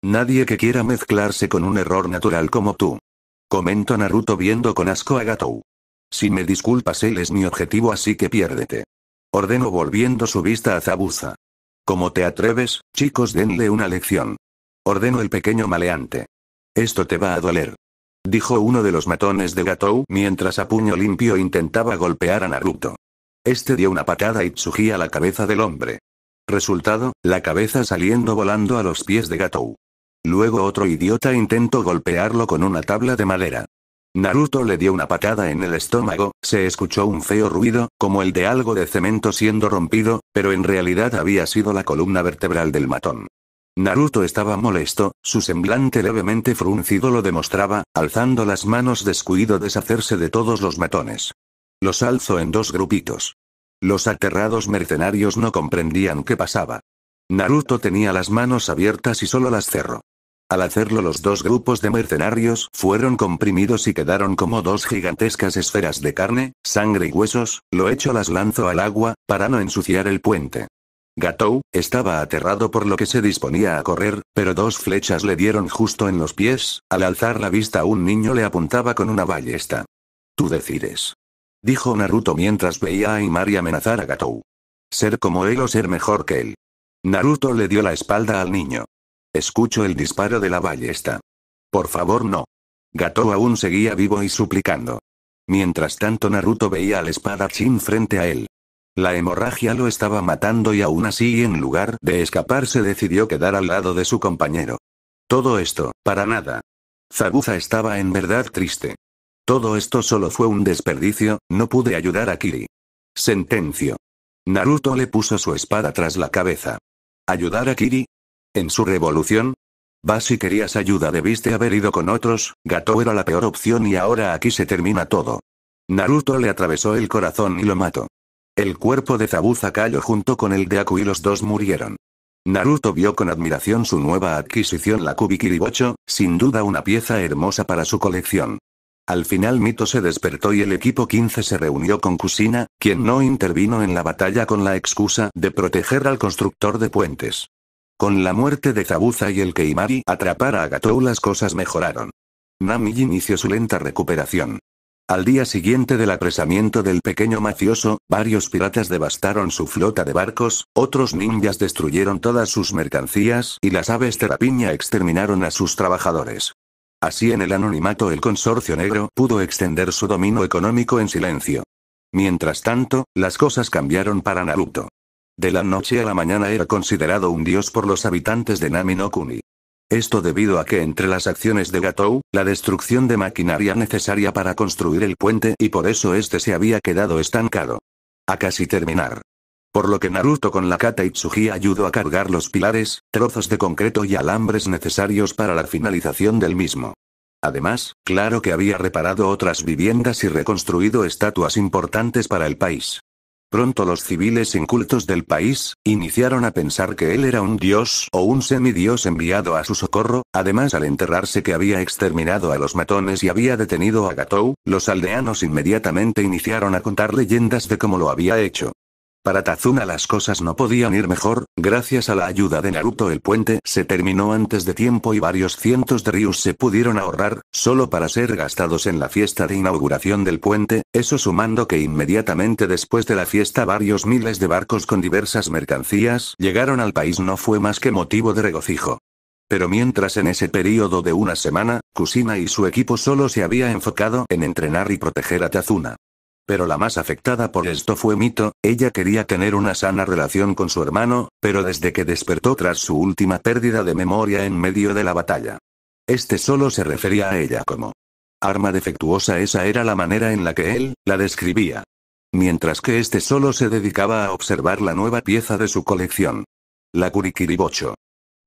Nadie que quiera mezclarse con un error natural como tú. Comento Naruto viendo con asco a Gatou. Si me disculpas él es mi objetivo así que piérdete. Ordeno volviendo su vista a Zabuza. Como te atreves, chicos denle una lección. Ordenó el pequeño maleante. Esto te va a doler. Dijo uno de los matones de Gatou mientras a puño limpio intentaba golpear a Naruto. Este dio una patada y tsugía la cabeza del hombre. Resultado, la cabeza saliendo volando a los pies de Gatou. Luego otro idiota intentó golpearlo con una tabla de madera. Naruto le dio una patada en el estómago, se escuchó un feo ruido, como el de algo de cemento siendo rompido, pero en realidad había sido la columna vertebral del matón. Naruto estaba molesto, su semblante levemente fruncido lo demostraba, alzando las manos descuido deshacerse de todos los matones. Los alzó en dos grupitos. Los aterrados mercenarios no comprendían qué pasaba. Naruto tenía las manos abiertas y solo las cerró. Al hacerlo los dos grupos de mercenarios fueron comprimidos y quedaron como dos gigantescas esferas de carne, sangre y huesos, lo hecho las lanzó al agua, para no ensuciar el puente. Gatou estaba aterrado por lo que se disponía a correr, pero dos flechas le dieron justo en los pies, al alzar la vista un niño le apuntaba con una ballesta. Tú decides. Dijo Naruto mientras veía a Imari amenazar a Gatou. Ser como él o ser mejor que él. Naruto le dio la espalda al niño. Escucho el disparo de la ballesta. Por favor no. Gatou aún seguía vivo y suplicando. Mientras tanto Naruto veía al espadachín frente a él. La hemorragia lo estaba matando y aún así en lugar de escapar se decidió quedar al lado de su compañero. Todo esto, para nada. Zabuza estaba en verdad triste. Todo esto solo fue un desperdicio, no pude ayudar a Kiri. Sentencio. Naruto le puso su espada tras la cabeza. ¿Ayudar a Kiri? ¿En su revolución? Vas si querías ayuda debiste haber ido con otros, Gato era la peor opción y ahora aquí se termina todo. Naruto le atravesó el corazón y lo mató. El cuerpo de Zabuza cayó junto con el de Aku y los dos murieron. Naruto vio con admiración su nueva adquisición la Kubikiribocho, sin duda una pieza hermosa para su colección. Al final Mito se despertó y el equipo 15 se reunió con Kusina, quien no intervino en la batalla con la excusa de proteger al constructor de puentes. Con la muerte de Zabuza y el que Imari atrapara a Gatou las cosas mejoraron. Nami inició su lenta recuperación. Al día siguiente del apresamiento del pequeño mafioso, varios piratas devastaron su flota de barcos, otros ninjas destruyeron todas sus mercancías y las aves terapiña exterminaron a sus trabajadores. Así en el anonimato el consorcio negro pudo extender su dominio económico en silencio. Mientras tanto, las cosas cambiaron para Naruto. De la noche a la mañana era considerado un dios por los habitantes de Nami esto debido a que entre las acciones de Gatou, la destrucción de maquinaria necesaria para construir el puente y por eso este se había quedado estancado. A casi terminar. Por lo que Naruto con la kata Itsuji ayudó a cargar los pilares, trozos de concreto y alambres necesarios para la finalización del mismo. Además, claro que había reparado otras viviendas y reconstruido estatuas importantes para el país. Pronto los civiles incultos del país, iniciaron a pensar que él era un dios o un semidios enviado a su socorro, además al enterrarse que había exterminado a los matones y había detenido a Gatou, los aldeanos inmediatamente iniciaron a contar leyendas de cómo lo había hecho. Para Tazuna las cosas no podían ir mejor, gracias a la ayuda de Naruto el puente se terminó antes de tiempo y varios cientos de ríos se pudieron ahorrar, solo para ser gastados en la fiesta de inauguración del puente, eso sumando que inmediatamente después de la fiesta varios miles de barcos con diversas mercancías llegaron al país no fue más que motivo de regocijo. Pero mientras en ese periodo de una semana, Kusina y su equipo solo se había enfocado en entrenar y proteger a Tazuna. Pero la más afectada por esto fue Mito, ella quería tener una sana relación con su hermano, pero desde que despertó tras su última pérdida de memoria en medio de la batalla. Este solo se refería a ella como arma defectuosa, esa era la manera en la que él la describía. Mientras que este solo se dedicaba a observar la nueva pieza de su colección. La Kurikiribocho.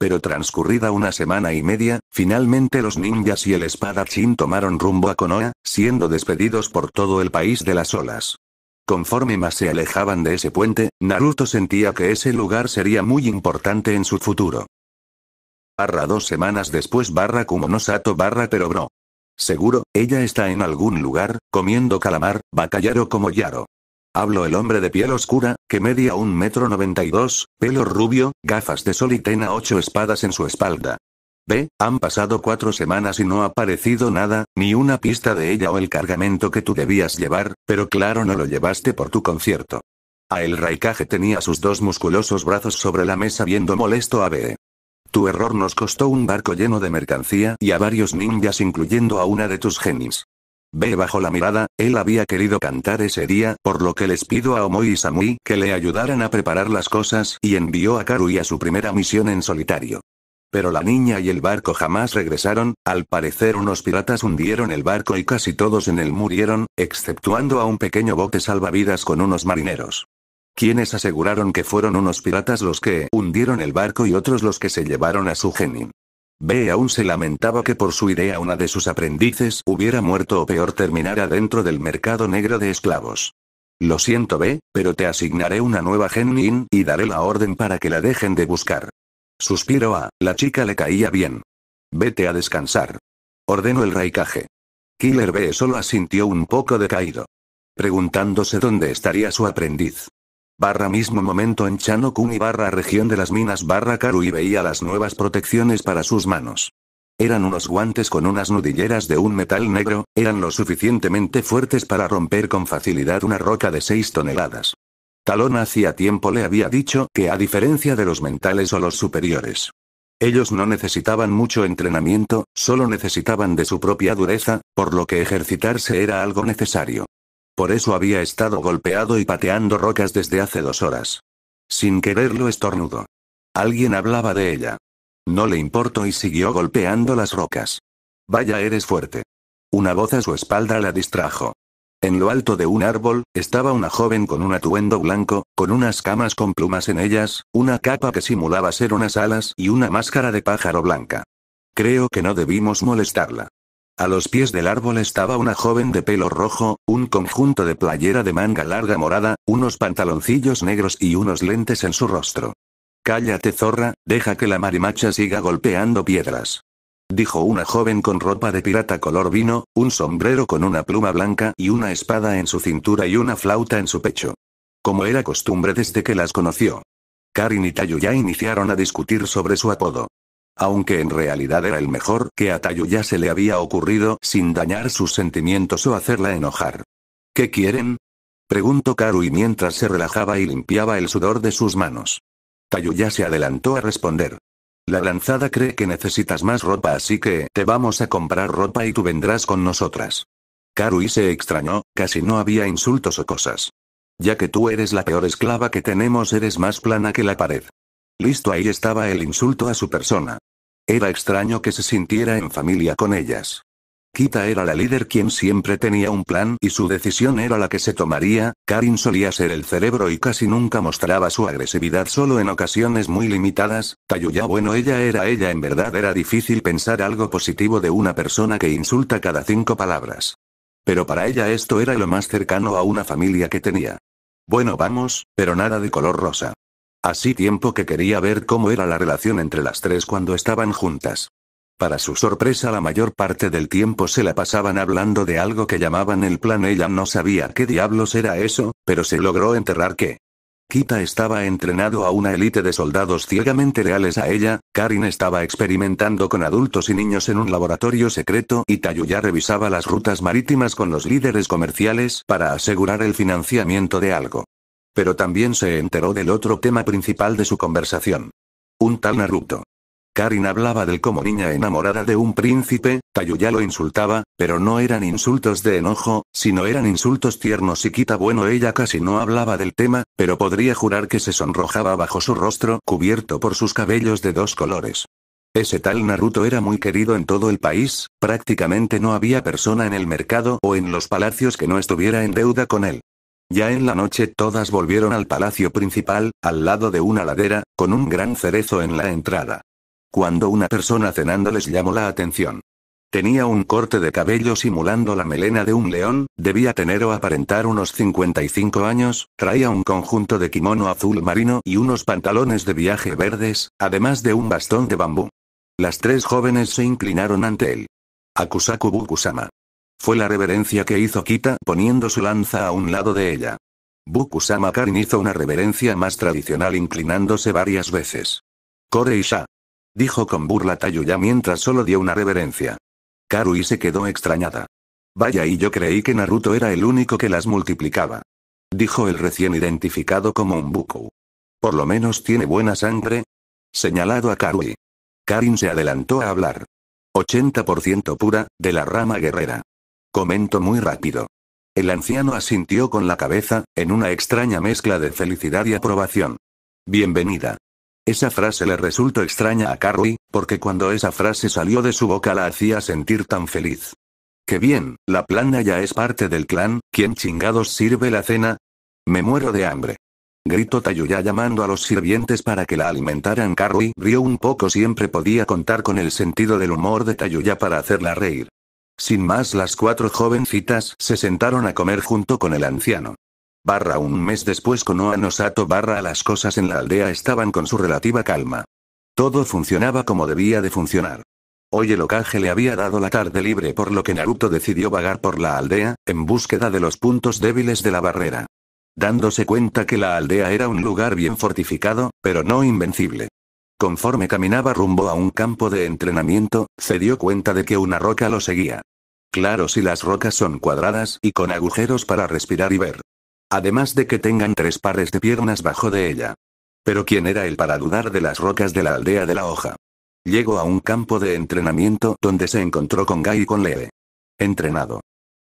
Pero transcurrida una semana y media, finalmente los ninjas y el espadachín tomaron rumbo a Konoha, siendo despedidos por todo el país de las olas. Conforme más se alejaban de ese puente, Naruto sentía que ese lugar sería muy importante en su futuro. Barra dos semanas después barra Kumonosato barra pero bro. Seguro, ella está en algún lugar, comiendo calamar, bacallaro como yaro. Hablo el hombre de piel oscura, que media un metro noventa y dos, pelo rubio, gafas de sol y tena ocho espadas en su espalda. B, han pasado cuatro semanas y no ha aparecido nada, ni una pista de ella o el cargamento que tú debías llevar, pero claro no lo llevaste por tu concierto. A ah, el Raikage tenía sus dos musculosos brazos sobre la mesa viendo molesto a B. Tu error nos costó un barco lleno de mercancía y a varios ninjas incluyendo a una de tus genis. Ve bajo la mirada, él había querido cantar ese día, por lo que les pido a Omoy y Samui que le ayudaran a preparar las cosas y envió a Karui a su primera misión en solitario. Pero la niña y el barco jamás regresaron, al parecer unos piratas hundieron el barco y casi todos en él murieron, exceptuando a un pequeño bote salvavidas con unos marineros quienes aseguraron que fueron unos piratas los que hundieron el barco y otros los que se llevaron a su genin. B aún se lamentaba que por su idea una de sus aprendices hubiera muerto o peor terminara dentro del mercado negro de esclavos. Lo siento B, pero te asignaré una nueva Genin y daré la orden para que la dejen de buscar. Suspiro A, la chica le caía bien. Vete a descansar. Ordenó el raikaje. Killer B solo asintió un poco decaído. Preguntándose dónde estaría su aprendiz barra mismo momento en Chanokuni barra región de las minas barra Karu y veía las nuevas protecciones para sus manos. Eran unos guantes con unas nudilleras de un metal negro, eran lo suficientemente fuertes para romper con facilidad una roca de 6 toneladas. Talón hacía tiempo le había dicho que a diferencia de los mentales o los superiores, ellos no necesitaban mucho entrenamiento, solo necesitaban de su propia dureza, por lo que ejercitarse era algo necesario. Por eso había estado golpeado y pateando rocas desde hace dos horas. Sin quererlo estornudo. Alguien hablaba de ella. No le importó y siguió golpeando las rocas. Vaya, eres fuerte. Una voz a su espalda la distrajo. En lo alto de un árbol, estaba una joven con un atuendo blanco, con unas camas con plumas en ellas, una capa que simulaba ser unas alas y una máscara de pájaro blanca. Creo que no debimos molestarla. A los pies del árbol estaba una joven de pelo rojo, un conjunto de playera de manga larga morada, unos pantaloncillos negros y unos lentes en su rostro. Cállate zorra, deja que la marimacha siga golpeando piedras. Dijo una joven con ropa de pirata color vino, un sombrero con una pluma blanca y una espada en su cintura y una flauta en su pecho. Como era costumbre desde que las conoció. Karin y Tayo ya iniciaron a discutir sobre su apodo aunque en realidad era el mejor que a Tayuya se le había ocurrido sin dañar sus sentimientos o hacerla enojar. ¿Qué quieren? preguntó Karui mientras se relajaba y limpiaba el sudor de sus manos. Tayuya se adelantó a responder. La lanzada cree que necesitas más ropa así que te vamos a comprar ropa y tú vendrás con nosotras. Karui se extrañó, casi no había insultos o cosas. Ya que tú eres la peor esclava que tenemos, eres más plana que la pared. Listo, ahí estaba el insulto a su persona. Era extraño que se sintiera en familia con ellas. Kita era la líder quien siempre tenía un plan y su decisión era la que se tomaría, Karin solía ser el cerebro y casi nunca mostraba su agresividad solo en ocasiones muy limitadas, Tayuya bueno ella era ella en verdad era difícil pensar algo positivo de una persona que insulta cada cinco palabras. Pero para ella esto era lo más cercano a una familia que tenía. Bueno vamos, pero nada de color rosa. Así tiempo que quería ver cómo era la relación entre las tres cuando estaban juntas. Para su sorpresa la mayor parte del tiempo se la pasaban hablando de algo que llamaban el plan. Ella no sabía qué diablos era eso, pero se logró enterrar que, Kita estaba entrenado a una élite de soldados ciegamente leales a ella, Karin estaba experimentando con adultos y niños en un laboratorio secreto y Tayuya revisaba las rutas marítimas con los líderes comerciales para asegurar el financiamiento de algo. Pero también se enteró del otro tema principal de su conversación. Un tal Naruto. Karin hablaba del como niña enamorada de un príncipe, Tayuya lo insultaba, pero no eran insultos de enojo, sino eran insultos tiernos y quita bueno ella casi no hablaba del tema, pero podría jurar que se sonrojaba bajo su rostro cubierto por sus cabellos de dos colores. Ese tal Naruto era muy querido en todo el país, prácticamente no había persona en el mercado o en los palacios que no estuviera en deuda con él. Ya en la noche todas volvieron al palacio principal, al lado de una ladera, con un gran cerezo en la entrada. Cuando una persona cenando les llamó la atención. Tenía un corte de cabello simulando la melena de un león, debía tener o aparentar unos 55 años, traía un conjunto de kimono azul marino y unos pantalones de viaje verdes, además de un bastón de bambú. Las tres jóvenes se inclinaron ante él. Akusaku Bukusama. Fue la reverencia que hizo Kita poniendo su lanza a un lado de ella. Bukusama Karin hizo una reverencia más tradicional inclinándose varias veces. Koreisha. Dijo con burla Tayuya mientras solo dio una reverencia. Karui se quedó extrañada. Vaya y yo creí que Naruto era el único que las multiplicaba. Dijo el recién identificado como un Buku. Por lo menos tiene buena sangre. Señalado a Karui. Karin se adelantó a hablar. 80% pura, de la rama guerrera. Comento muy rápido. El anciano asintió con la cabeza, en una extraña mezcla de felicidad y aprobación. Bienvenida. Esa frase le resultó extraña a Karui, porque cuando esa frase salió de su boca la hacía sentir tan feliz. Qué bien, la plana ya es parte del clan, ¿quién chingados sirve la cena? Me muero de hambre. Gritó Tayuya llamando a los sirvientes para que la alimentaran. Karui. rió un poco, siempre podía contar con el sentido del humor de Tayuya para hacerla reír. Sin más, las cuatro jovencitas se sentaron a comer junto con el anciano. Barra un mes después Konoha Nosato barra las cosas en la aldea estaban con su relativa calma. Todo funcionaba como debía de funcionar. Hoy el ocaje le había dado la tarde libre por lo que Naruto decidió vagar por la aldea, en búsqueda de los puntos débiles de la barrera. Dándose cuenta que la aldea era un lugar bien fortificado, pero no invencible. Conforme caminaba rumbo a un campo de entrenamiento, se dio cuenta de que una roca lo seguía. Claro si las rocas son cuadradas y con agujeros para respirar y ver. Además de que tengan tres pares de piernas bajo de ella. Pero ¿quién era el para dudar de las rocas de la aldea de la hoja? Llegó a un campo de entrenamiento donde se encontró con Gai y con Lee. Entrenado.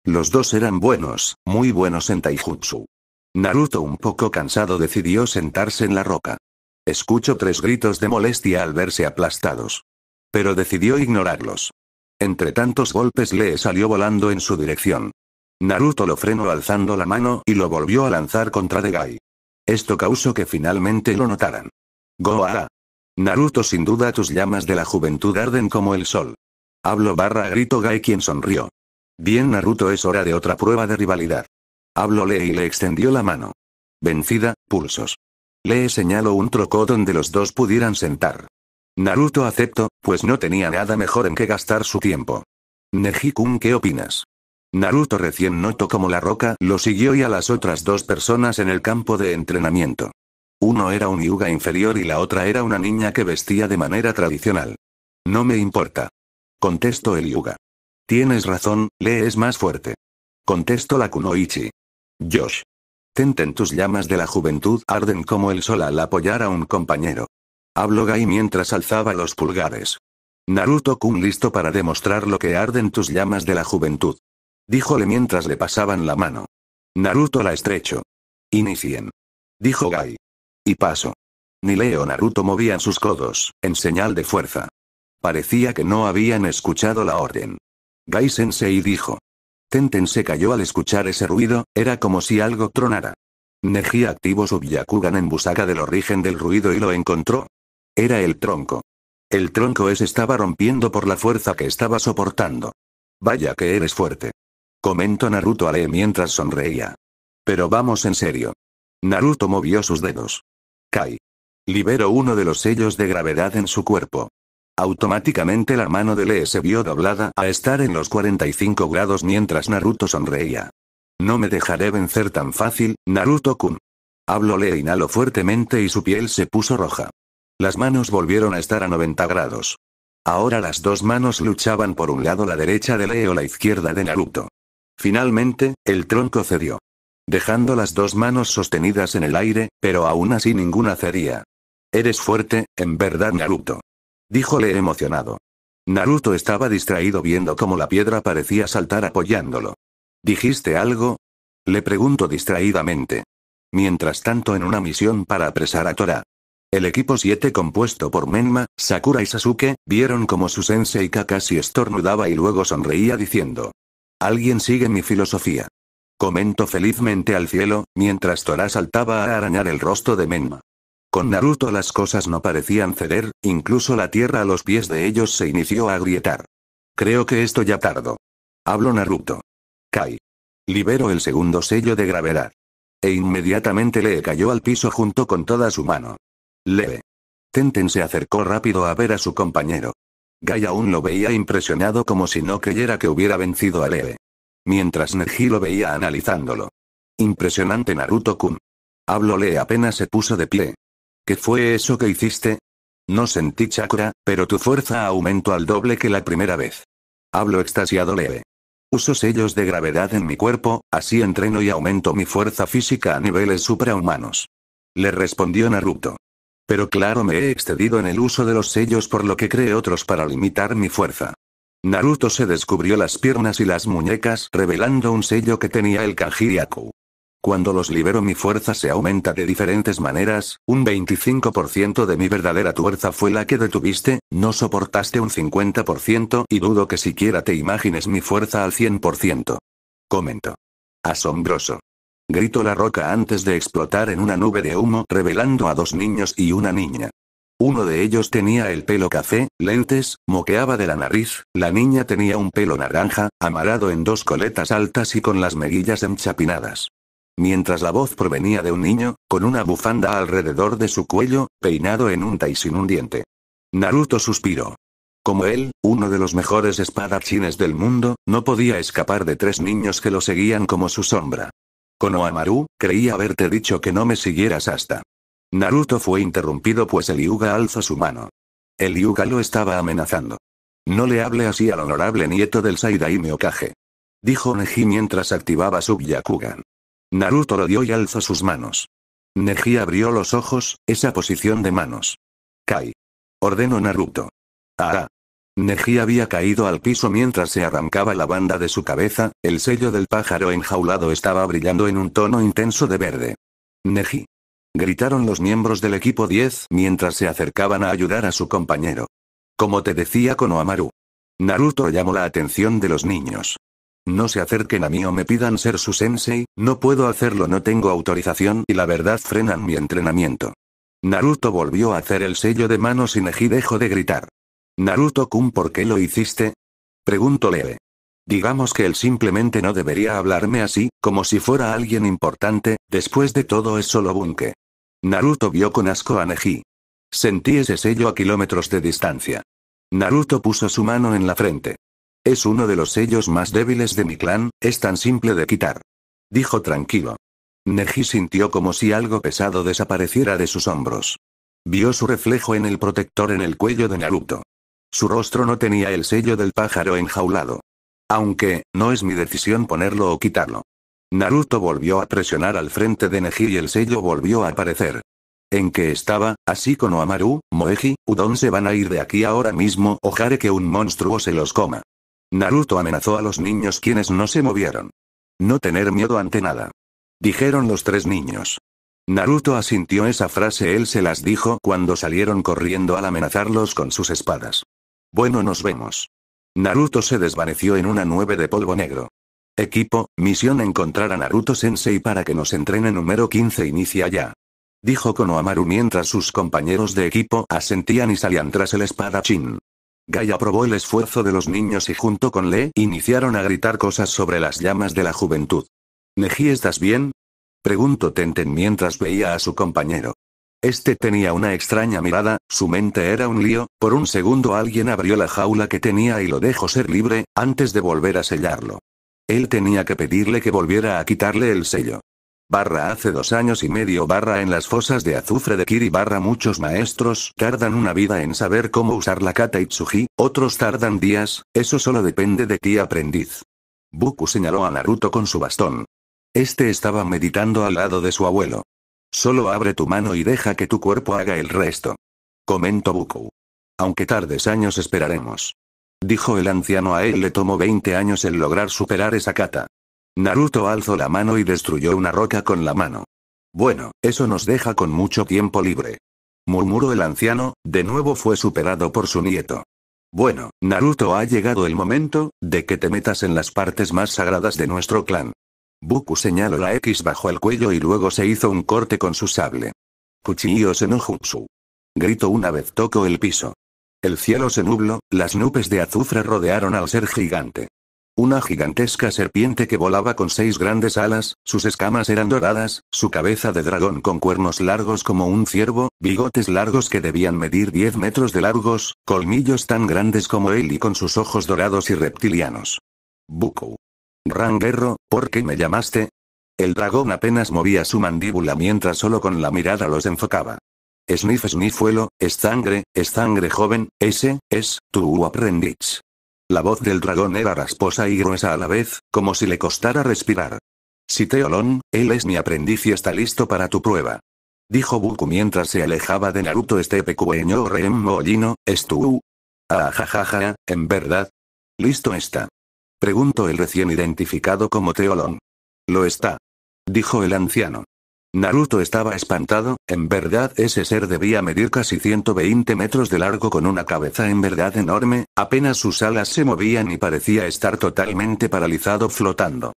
Los dos eran buenos, muy buenos en taijutsu. Naruto un poco cansado decidió sentarse en la roca. Escuchó tres gritos de molestia al verse aplastados. Pero decidió ignorarlos. Entre tantos golpes Lee salió volando en su dirección. Naruto lo frenó alzando la mano y lo volvió a lanzar contra Degai. Esto causó que finalmente lo notaran. Goara. Naruto sin duda tus llamas de la juventud arden como el sol. Hablo barra grito Gai quien sonrió. Bien Naruto es hora de otra prueba de rivalidad. Hablo Lee y le extendió la mano. Vencida, pulsos. Lee señaló un trocó donde los dos pudieran sentar. Naruto aceptó, pues no tenía nada mejor en que gastar su tiempo. Neji-kun, ¿qué opinas? Naruto recién notó como la roca lo siguió y a las otras dos personas en el campo de entrenamiento. Uno era un yuga inferior y la otra era una niña que vestía de manera tradicional. No me importa. contestó el yuga. Tienes razón, Lee es más fuerte. contestó la kunoichi. Josh. Tenten tus llamas de la juventud arden como el sol al apoyar a un compañero. Habló Gai mientras alzaba los pulgares. Naruto-kun listo para demostrar lo que arden tus llamas de la juventud. Díjole mientras le pasaban la mano. Naruto la estrechó. Inicien. Dijo Gai. Y paso. Ni Leo Naruto movían sus codos, en señal de fuerza. Parecía que no habían escuchado la orden. Gai Sensei dijo. Tenten se cayó al escuchar ese ruido, era como si algo tronara. Neji activó su Byakugan en busaca del origen del ruido y lo encontró, era el tronco. El tronco es estaba rompiendo por la fuerza que estaba soportando. Vaya que eres fuerte. Comentó Naruto a Lee mientras sonreía. Pero vamos en serio. Naruto movió sus dedos. Kai. Liberó uno de los sellos de gravedad en su cuerpo. Automáticamente la mano de Lee se vio doblada a estar en los 45 grados mientras Naruto sonreía. No me dejaré vencer tan fácil, Naruto-kun. Habló Lee inhaló fuertemente y su piel se puso roja. Las manos volvieron a estar a 90 grados. Ahora las dos manos luchaban por un lado la derecha de Leo la izquierda de Naruto. Finalmente, el tronco cedió. Dejando las dos manos sostenidas en el aire, pero aún así ninguna cedía. Eres fuerte, en verdad Naruto. Díjole emocionado. Naruto estaba distraído viendo cómo la piedra parecía saltar apoyándolo. ¿Dijiste algo? Le pregunto distraídamente. Mientras tanto en una misión para apresar a Tora. El equipo 7 compuesto por Menma, Sakura y Sasuke, vieron como su sensei Kakashi estornudaba y luego sonreía diciendo. Alguien sigue mi filosofía. Comento felizmente al cielo, mientras Tora saltaba a arañar el rostro de Menma. Con Naruto las cosas no parecían ceder, incluso la tierra a los pies de ellos se inició a agrietar. Creo que esto ya tardo. Hablo Naruto. Kai. Libero el segundo sello de gravedad. E inmediatamente le cayó al piso junto con toda su mano. Lee. Tenten se acercó rápido a ver a su compañero. Gai aún lo veía impresionado como si no creyera que hubiera vencido a Leve. Mientras Neji lo veía analizándolo. Impresionante Naruto-kun. Lee apenas se puso de pie. ¿Qué fue eso que hiciste? No sentí chakra, pero tu fuerza aumentó al doble que la primera vez. Hablo extasiado leve. Uso sellos de gravedad en mi cuerpo, así entreno y aumento mi fuerza física a niveles suprahumanos. Le respondió Naruto. Pero claro me he excedido en el uso de los sellos por lo que cree otros para limitar mi fuerza. Naruto se descubrió las piernas y las muñecas revelando un sello que tenía el Yaku. Cuando los libero mi fuerza se aumenta de diferentes maneras, un 25% de mi verdadera fuerza fue la que detuviste, no soportaste un 50% y dudo que siquiera te imagines mi fuerza al 100%. Comento. Asombroso gritó la roca antes de explotar en una nube de humo, revelando a dos niños y una niña. Uno de ellos tenía el pelo café, lentes, moqueaba de la nariz, la niña tenía un pelo naranja, amarado en dos coletas altas y con las mejillas enchapinadas. Mientras la voz provenía de un niño, con una bufanda alrededor de su cuello, peinado en un tai sin un diente. Naruto suspiró. Como él, uno de los mejores espadachines del mundo, no podía escapar de tres niños que lo seguían como su sombra. Konohamaru, creía haberte dicho que no me siguieras hasta. Naruto fue interrumpido pues el Yuga alzó su mano. El Yuga lo estaba amenazando. No le hable así al honorable nieto del Saidaime Okage. Dijo Neji mientras activaba su Byakugan. Naruto lo dio y alzó sus manos. Neji abrió los ojos, esa posición de manos. Kai. Ordenó Naruto. Ah, Neji había caído al piso mientras se arrancaba la banda de su cabeza, el sello del pájaro enjaulado estaba brillando en un tono intenso de verde. Neji. Gritaron los miembros del equipo 10 mientras se acercaban a ayudar a su compañero. Como te decía Konohamaru. Naruto llamó la atención de los niños. No se acerquen a mí o me pidan ser su sensei, no puedo hacerlo, no tengo autorización y la verdad frenan mi entrenamiento. Naruto volvió a hacer el sello de manos y Neji dejó de gritar. Naruto-kun, ¿por qué lo hiciste? Pregunto leve. Digamos que él simplemente no debería hablarme así, como si fuera alguien importante, después de todo es solo Bunke. Naruto vio con asco a Neji. Sentí ese sello a kilómetros de distancia. Naruto puso su mano en la frente. Es uno de los sellos más débiles de mi clan, es tan simple de quitar. Dijo tranquilo. Neji sintió como si algo pesado desapareciera de sus hombros. Vio su reflejo en el protector en el cuello de Naruto. Su rostro no tenía el sello del pájaro enjaulado. Aunque, no es mi decisión ponerlo o quitarlo. Naruto volvió a presionar al frente de Neji y el sello volvió a aparecer. En que estaba, así como Amaru, Moeji, Udon se van a ir de aquí ahora mismo o que un monstruo se los coma. Naruto amenazó a los niños quienes no se movieron. No tener miedo ante nada. Dijeron los tres niños. Naruto asintió esa frase él se las dijo cuando salieron corriendo al amenazarlos con sus espadas. Bueno, nos vemos. Naruto se desvaneció en una nube de polvo negro. Equipo, misión encontrar a Naruto Sensei para que nos entrene número 15 inicia ya. Dijo Konohamaru mientras sus compañeros de equipo asentían y salían tras el espadachín. Gai aprobó el esfuerzo de los niños y junto con Le iniciaron a gritar cosas sobre las llamas de la juventud. Neji, ¿estás bien? Preguntó Tenten mientras veía a su compañero. Este tenía una extraña mirada, su mente era un lío, por un segundo alguien abrió la jaula que tenía y lo dejó ser libre, antes de volver a sellarlo. Él tenía que pedirle que volviera a quitarle el sello. Barra hace dos años y medio barra en las fosas de azufre de Kiri muchos maestros tardan una vida en saber cómo usar la kata Itsuji, otros tardan días, eso solo depende de ti aprendiz. Buku señaló a Naruto con su bastón. Este estaba meditando al lado de su abuelo. Solo abre tu mano y deja que tu cuerpo haga el resto. Comentó Buku. Aunque tardes años esperaremos. Dijo el anciano a él le tomó 20 años el lograr superar esa kata. Naruto alzó la mano y destruyó una roca con la mano. Bueno, eso nos deja con mucho tiempo libre. Murmuró el anciano, de nuevo fue superado por su nieto. Bueno, Naruto ha llegado el momento, de que te metas en las partes más sagradas de nuestro clan. Buku señaló la X bajo el cuello y luego se hizo un corte con su sable. Cuchillo senujutsu! Grito una vez tocó el piso. El cielo se nubló, las nubes de azufre rodearon al ser gigante. Una gigantesca serpiente que volaba con seis grandes alas, sus escamas eran doradas, su cabeza de dragón con cuernos largos como un ciervo, bigotes largos que debían medir 10 metros de largos, colmillos tan grandes como él y con sus ojos dorados y reptilianos. Buku. Ranguerro, ¿por qué me llamaste? El dragón apenas movía su mandíbula mientras solo con la mirada los enfocaba. Sniff Sniffuelo, estangre, estangre joven, ese, es, tu aprendiz. La voz del dragón era rasposa y gruesa a la vez, como si le costara respirar. Si olón, él es mi aprendiz y está listo para tu prueba. Dijo Buku mientras se alejaba de Naruto este pecueño rem mollino, es tu. Ah, jajaja, en verdad. Listo está. Preguntó el recién identificado como Teolón. Lo está. Dijo el anciano. Naruto estaba espantado, en verdad ese ser debía medir casi 120 metros de largo con una cabeza en verdad enorme, apenas sus alas se movían y parecía estar totalmente paralizado flotando.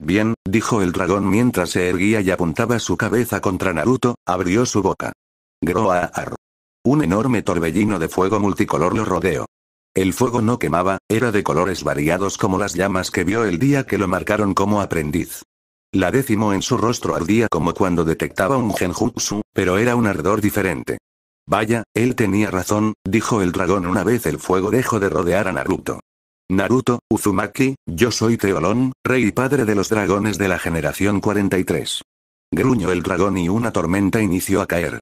Bien, dijo el dragón mientras se erguía y apuntaba su cabeza contra Naruto, abrió su boca. arro. Un enorme torbellino de fuego multicolor lo rodeó. El fuego no quemaba, era de colores variados como las llamas que vio el día que lo marcaron como aprendiz. La décimo en su rostro ardía como cuando detectaba un genjutsu, pero era un ardor diferente. Vaya, él tenía razón, dijo el dragón una vez el fuego dejó de rodear a Naruto. Naruto, Uzumaki, yo soy Teolón, rey y padre de los dragones de la generación 43. Gruñó el dragón y una tormenta inició a caer.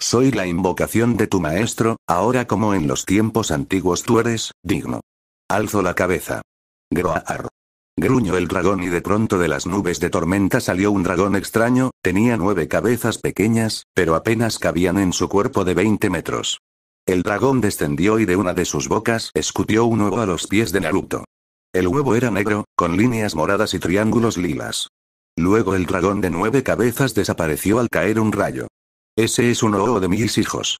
Soy la invocación de tu maestro, ahora como en los tiempos antiguos tú eres, digno. Alzo la cabeza. Groar. Gruñó el dragón y de pronto de las nubes de tormenta salió un dragón extraño, tenía nueve cabezas pequeñas, pero apenas cabían en su cuerpo de 20 metros. El dragón descendió y de una de sus bocas escutió un huevo a los pies de Naruto. El huevo era negro, con líneas moradas y triángulos lilas. Luego el dragón de nueve cabezas desapareció al caer un rayo. Ese es uno de mis hijos.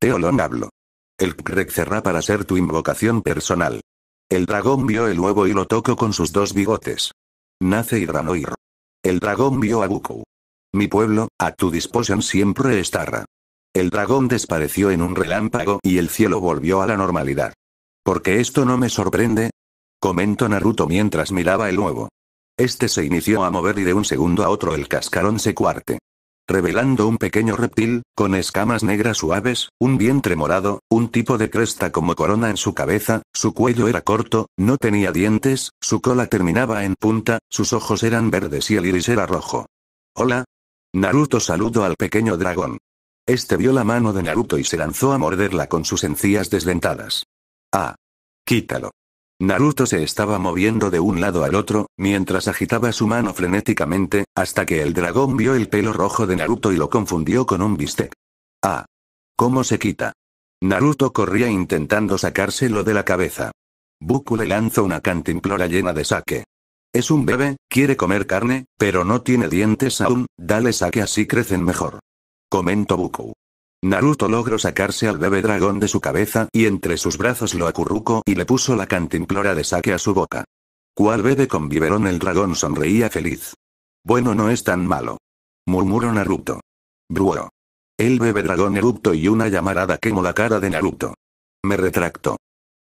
Teolón hablo. El Krek cerrá para ser tu invocación personal. El dragón vio el huevo y lo tocó con sus dos bigotes. Nace Hidranoir. El dragón vio a Goku. Mi pueblo, a tu disposición siempre estará. El dragón desapareció en un relámpago y el cielo volvió a la normalidad. Porque esto no me sorprende? Comentó Naruto mientras miraba el huevo. Este se inició a mover y de un segundo a otro el cascarón se cuarte revelando un pequeño reptil, con escamas negras suaves, un vientre morado, un tipo de cresta como corona en su cabeza, su cuello era corto, no tenía dientes, su cola terminaba en punta, sus ojos eran verdes y el iris era rojo. Hola. Naruto saludó al pequeño dragón. Este vio la mano de Naruto y se lanzó a morderla con sus encías desdentadas. Ah. Quítalo. Naruto se estaba moviendo de un lado al otro, mientras agitaba su mano frenéticamente, hasta que el dragón vio el pelo rojo de Naruto y lo confundió con un bistec. Ah. ¿Cómo se quita? Naruto corría intentando sacárselo de la cabeza. Buku le lanzó una cantimplora llena de sake. Es un bebé, quiere comer carne, pero no tiene dientes aún, dale sake así crecen mejor. Comentó Buku. Naruto logró sacarse al bebé dragón de su cabeza y entre sus brazos lo acurrucó y le puso la cantimplora de saque a su boca. Cuál bebé con biberón el dragón sonreía feliz. Bueno no es tan malo. Murmuró Naruto. Bruo. El bebé dragón erupto y una llamarada quemó la cara de Naruto. Me retracto.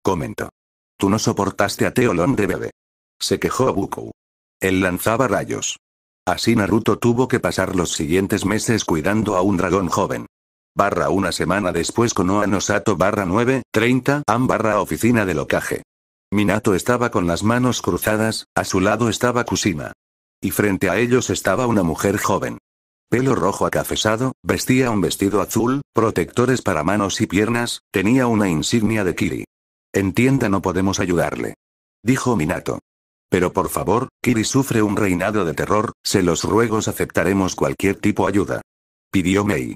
Comentó. Tú no soportaste a Teolón de bebé. Se quejó Buku. Él lanzaba rayos. Así Naruto tuvo que pasar los siguientes meses cuidando a un dragón joven barra una semana después con Oano Sato barra 9, 30 am barra oficina de locaje. Minato estaba con las manos cruzadas, a su lado estaba Kusima. Y frente a ellos estaba una mujer joven. Pelo rojo acafesado, vestía un vestido azul, protectores para manos y piernas, tenía una insignia de Kiri. Entienda no podemos ayudarle. Dijo Minato. Pero por favor, Kiri sufre un reinado de terror, se los ruegos aceptaremos cualquier tipo ayuda. Pidió Mei.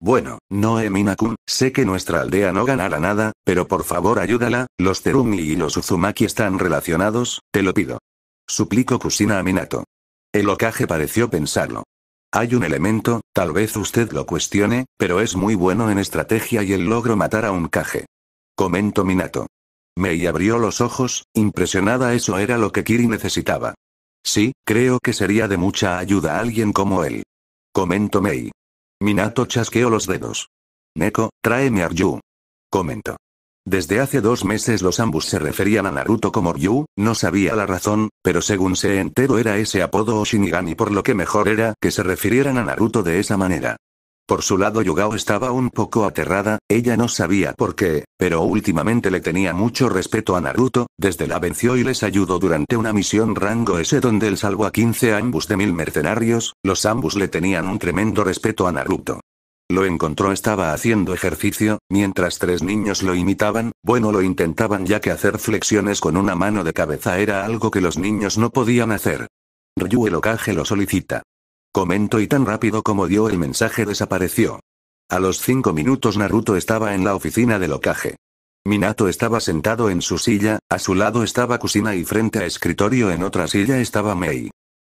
Bueno, Noe Minakun, sé que nuestra aldea no ganará nada, pero por favor ayúdala, los Terumi y los Uzumaki están relacionados, te lo pido. Suplico Kusina a Minato. El ocaje pareció pensarlo. Hay un elemento, tal vez usted lo cuestione, pero es muy bueno en estrategia y el logro matar a un caje. Comento Minato. Mei abrió los ojos, impresionada eso era lo que Kiri necesitaba. Sí, creo que sería de mucha ayuda alguien como él. Comento Mei. Minato chasqueó los dedos. Neko, tráeme a Ryu. Comento. Desde hace dos meses los ambos se referían a Naruto como Ryu, no sabía la razón, pero según se entero era ese apodo o Shinigami por lo que mejor era que se refirieran a Naruto de esa manera. Por su lado Yugao estaba un poco aterrada, ella no sabía por qué, pero últimamente le tenía mucho respeto a Naruto, desde la venció y les ayudó durante una misión rango S donde él salvó a 15 ambus de mil mercenarios, los ambus le tenían un tremendo respeto a Naruto. Lo encontró estaba haciendo ejercicio, mientras tres niños lo imitaban, bueno lo intentaban ya que hacer flexiones con una mano de cabeza era algo que los niños no podían hacer. Ryu el lo solicita. Comento y tan rápido como dio el mensaje desapareció. A los cinco minutos Naruto estaba en la oficina del ocaje. Minato estaba sentado en su silla, a su lado estaba Kusina y frente a escritorio en otra silla estaba Mei.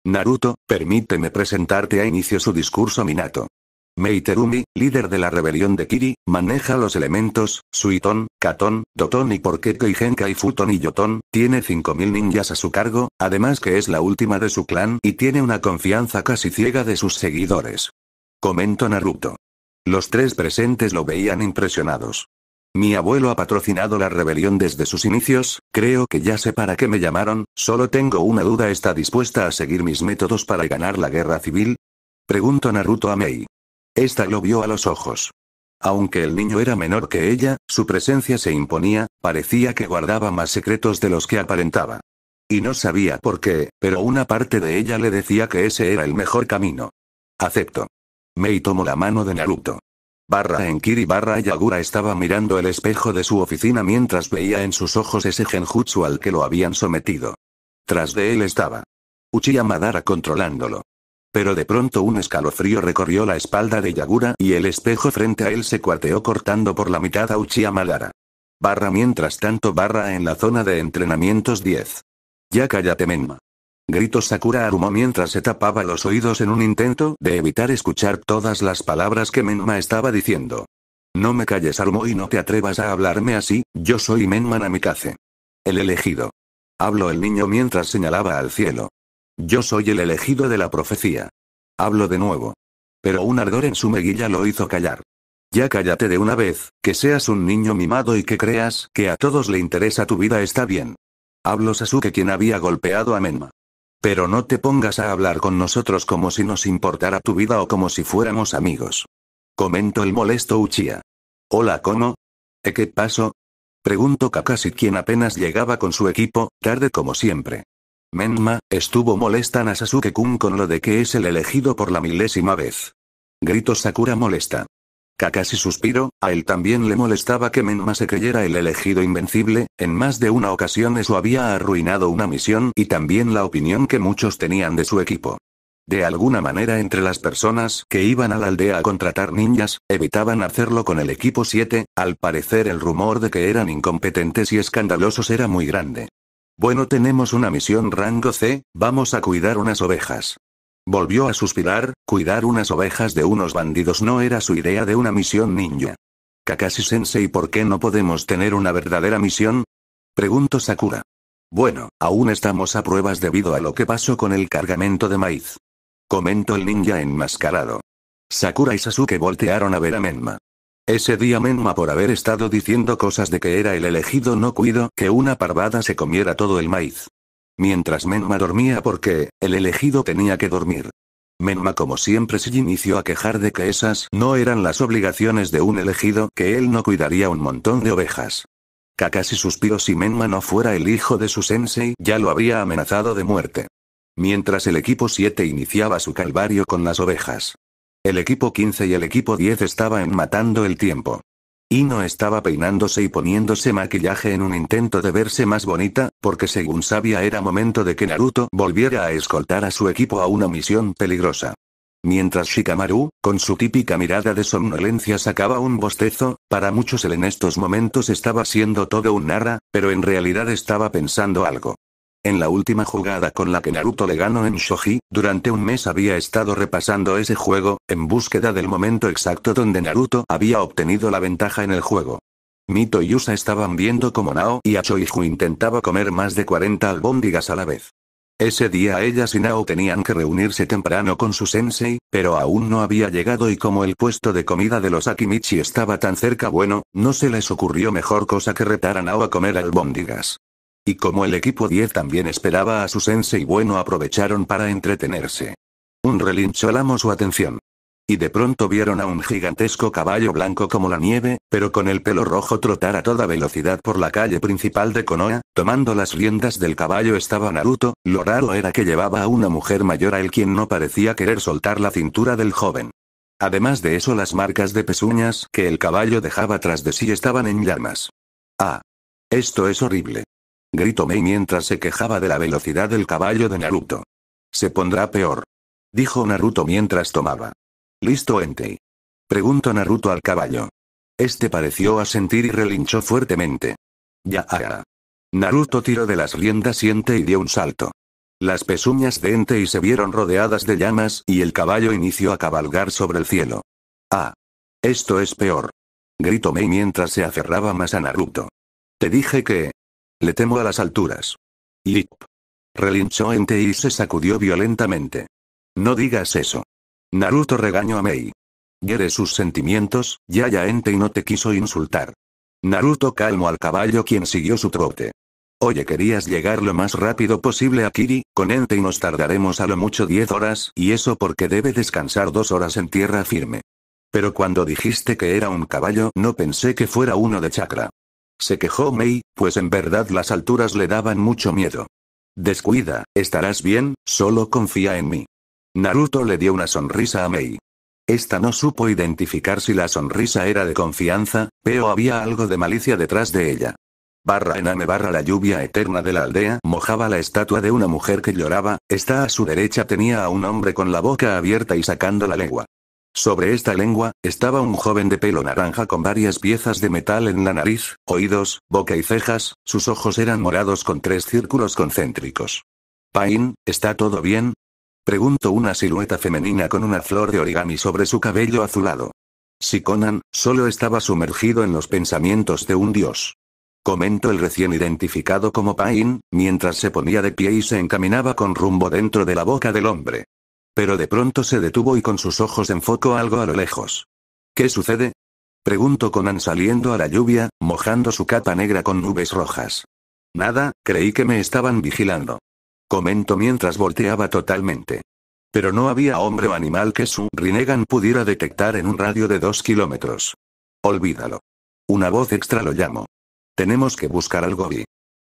Naruto, permíteme presentarte a inicio su discurso Minato. Meiterumi, líder de la rebelión de Kiri, maneja los elementos, Suiton, Katon, Doton y Porketko y y Futon y Yoton, tiene 5.000 ninjas a su cargo, además que es la última de su clan y tiene una confianza casi ciega de sus seguidores. Comento Naruto. Los tres presentes lo veían impresionados. Mi abuelo ha patrocinado la rebelión desde sus inicios, creo que ya sé para qué me llamaron, solo tengo una duda, ¿está dispuesta a seguir mis métodos para ganar la guerra civil? Pregunto Naruto a Mei. Esta lo vio a los ojos. Aunque el niño era menor que ella, su presencia se imponía, parecía que guardaba más secretos de los que aparentaba. Y no sabía por qué, pero una parte de ella le decía que ese era el mejor camino. Acepto. Mei tomó la mano de Naruto. Barra Enkiri barra Yagura estaba mirando el espejo de su oficina mientras veía en sus ojos ese genjutsu al que lo habían sometido. Tras de él estaba. Uchiha Madara controlándolo. Pero de pronto un escalofrío recorrió la espalda de Yagura y el espejo frente a él se cuarteó cortando por la mitad a Uchiha Madara. Barra mientras tanto barra en la zona de entrenamientos 10. Ya cállate Menma. Gritó Sakura Arumo mientras se tapaba los oídos en un intento de evitar escuchar todas las palabras que Menma estaba diciendo. No me calles Arumo y no te atrevas a hablarme así, yo soy Menma Namikaze. El elegido. Habló el niño mientras señalaba al cielo. Yo soy el elegido de la profecía. Hablo de nuevo. Pero un ardor en su meguilla lo hizo callar. Ya cállate de una vez, que seas un niño mimado y que creas que a todos le interesa tu vida está bien. Hablo Sasuke quien había golpeado a Menma. Pero no te pongas a hablar con nosotros como si nos importara tu vida o como si fuéramos amigos. Comento el molesto Uchiha. Hola Kono. Eh, qué pasó? Pregunto Kakashi quien apenas llegaba con su equipo, tarde como siempre. Menma, estuvo molesta en Sasuke-kun con lo de que es el elegido por la milésima vez. Grito Sakura molesta. Kakashi suspiro, a él también le molestaba que Menma se creyera el elegido invencible, en más de una ocasión eso había arruinado una misión y también la opinión que muchos tenían de su equipo. De alguna manera entre las personas que iban a la aldea a contratar ninjas, evitaban hacerlo con el equipo 7, al parecer el rumor de que eran incompetentes y escandalosos era muy grande. Bueno, tenemos una misión rango C, vamos a cuidar unas ovejas. Volvió a suspirar, cuidar unas ovejas de unos bandidos no era su idea de una misión ninja. Kakashi-sensei, ¿por qué no podemos tener una verdadera misión? Preguntó Sakura. Bueno, aún estamos a pruebas debido a lo que pasó con el cargamento de maíz. Comentó el ninja enmascarado. Sakura y Sasuke voltearon a ver a Menma. Ese día Menma por haber estado diciendo cosas de que era el elegido no cuido que una parvada se comiera todo el maíz. Mientras Menma dormía porque, el elegido tenía que dormir. Menma como siempre se inició a quejar de que esas no eran las obligaciones de un elegido que él no cuidaría un montón de ovejas. Kakashi suspiró si Menma no fuera el hijo de su sensei ya lo había amenazado de muerte. Mientras el equipo 7 iniciaba su calvario con las ovejas. El equipo 15 y el equipo 10 estaban matando el tiempo. Ino estaba peinándose y poniéndose maquillaje en un intento de verse más bonita, porque según sabía era momento de que Naruto volviera a escoltar a su equipo a una misión peligrosa. Mientras Shikamaru, con su típica mirada de somnolencia sacaba un bostezo, para muchos él en estos momentos estaba siendo todo un narra, pero en realidad estaba pensando algo. En la última jugada con la que Naruto le ganó en Shoji, durante un mes había estado repasando ese juego, en búsqueda del momento exacto donde Naruto había obtenido la ventaja en el juego. Mito y Yusa estaban viendo cómo Nao y Achoiju intentaba comer más de 40 albóndigas a la vez. Ese día ellas y Nao tenían que reunirse temprano con su sensei, pero aún no había llegado y como el puesto de comida de los Akimichi estaba tan cerca bueno, no se les ocurrió mejor cosa que retar a Nao a comer albóndigas. Y como el equipo 10 también esperaba a su y bueno aprovecharon para entretenerse. Un relincho llamó su atención. Y de pronto vieron a un gigantesco caballo blanco como la nieve, pero con el pelo rojo trotar a toda velocidad por la calle principal de Konoha, tomando las riendas del caballo estaba Naruto, lo raro era que llevaba a una mujer mayor a él quien no parecía querer soltar la cintura del joven. Además de eso las marcas de pezuñas que el caballo dejaba tras de sí estaban en llamas. Ah. Esto es horrible gritó Mei mientras se quejaba de la velocidad del caballo de Naruto. Se pondrá peor. Dijo Naruto mientras tomaba. ¿Listo Entei? Preguntó Naruto al caballo. Este pareció asentir y relinchó fuertemente. Ah, ya. Naruto tiró de las riendas y Entei dio un salto. Las pezuñas de Entei se vieron rodeadas de llamas y el caballo inició a cabalgar sobre el cielo. Ah. Esto es peor. Gritó Mei mientras se aferraba más a Naruto. Te dije que, le temo a las alturas. Lip. Relinchó Entei y se sacudió violentamente. No digas eso. Naruto regañó a Mei. Guerre sus sentimientos, Ya Yaya y no te quiso insultar. Naruto calmó al caballo quien siguió su trote. Oye querías llegar lo más rápido posible a Kiri, con y nos tardaremos a lo mucho 10 horas y eso porque debe descansar dos horas en tierra firme. Pero cuando dijiste que era un caballo no pensé que fuera uno de chakra. Se quejó Mei, pues en verdad las alturas le daban mucho miedo. Descuida, estarás bien, solo confía en mí. Naruto le dio una sonrisa a Mei. Esta no supo identificar si la sonrisa era de confianza, pero había algo de malicia detrás de ella. Barra ename barra la lluvia eterna de la aldea mojaba la estatua de una mujer que lloraba, está a su derecha tenía a un hombre con la boca abierta y sacando la lengua. Sobre esta lengua, estaba un joven de pelo naranja con varias piezas de metal en la nariz, oídos, boca y cejas, sus ojos eran morados con tres círculos concéntricos. Pain, ¿está todo bien? Preguntó una silueta femenina con una flor de origami sobre su cabello azulado. Si Conan, solo estaba sumergido en los pensamientos de un dios. Comentó el recién identificado como Pain, mientras se ponía de pie y se encaminaba con rumbo dentro de la boca del hombre. Pero de pronto se detuvo y con sus ojos enfocó algo a lo lejos. ¿Qué sucede? Pregunto Conan saliendo a la lluvia, mojando su capa negra con nubes rojas. Nada, creí que me estaban vigilando. Comento mientras volteaba totalmente. Pero no había hombre o animal que su Rinnegan pudiera detectar en un radio de dos kilómetros. Olvídalo. Una voz extra lo llamó. Tenemos que buscar al Gobi.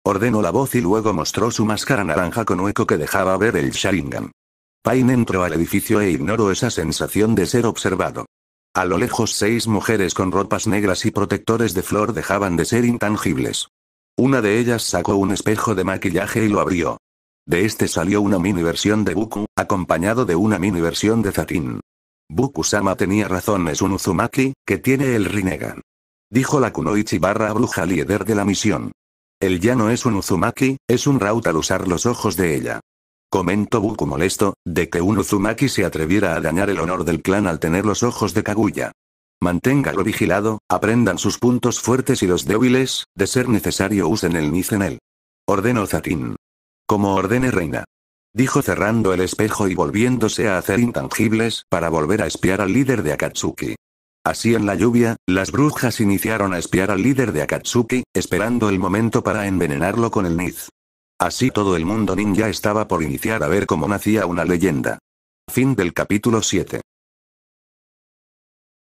Ordenó la voz y luego mostró su máscara naranja con hueco que dejaba ver el Sharingan. Pain entró al edificio e ignoró esa sensación de ser observado. A lo lejos seis mujeres con ropas negras y protectores de flor dejaban de ser intangibles. Una de ellas sacó un espejo de maquillaje y lo abrió. De este salió una mini versión de Buku, acompañado de una mini versión de Zatin. Buku-sama tenía razón es un Uzumaki, que tiene el Rinnegan. Dijo la Kunoichi barra bruja líder de la misión. El ya no es un Uzumaki, es un Raut al usar los ojos de ella comentó Buku molesto, de que un Uzumaki se atreviera a dañar el honor del clan al tener los ojos de Kaguya. Manténgalo vigilado, aprendan sus puntos fuertes y los débiles, de ser necesario usen el en él. Ordenó Zatin. Como ordene reina. Dijo cerrando el espejo y volviéndose a hacer intangibles para volver a espiar al líder de Akatsuki. Así en la lluvia, las brujas iniciaron a espiar al líder de Akatsuki, esperando el momento para envenenarlo con el Niz. Así todo el mundo ninja estaba por iniciar a ver cómo nacía una leyenda. Fin del capítulo 7.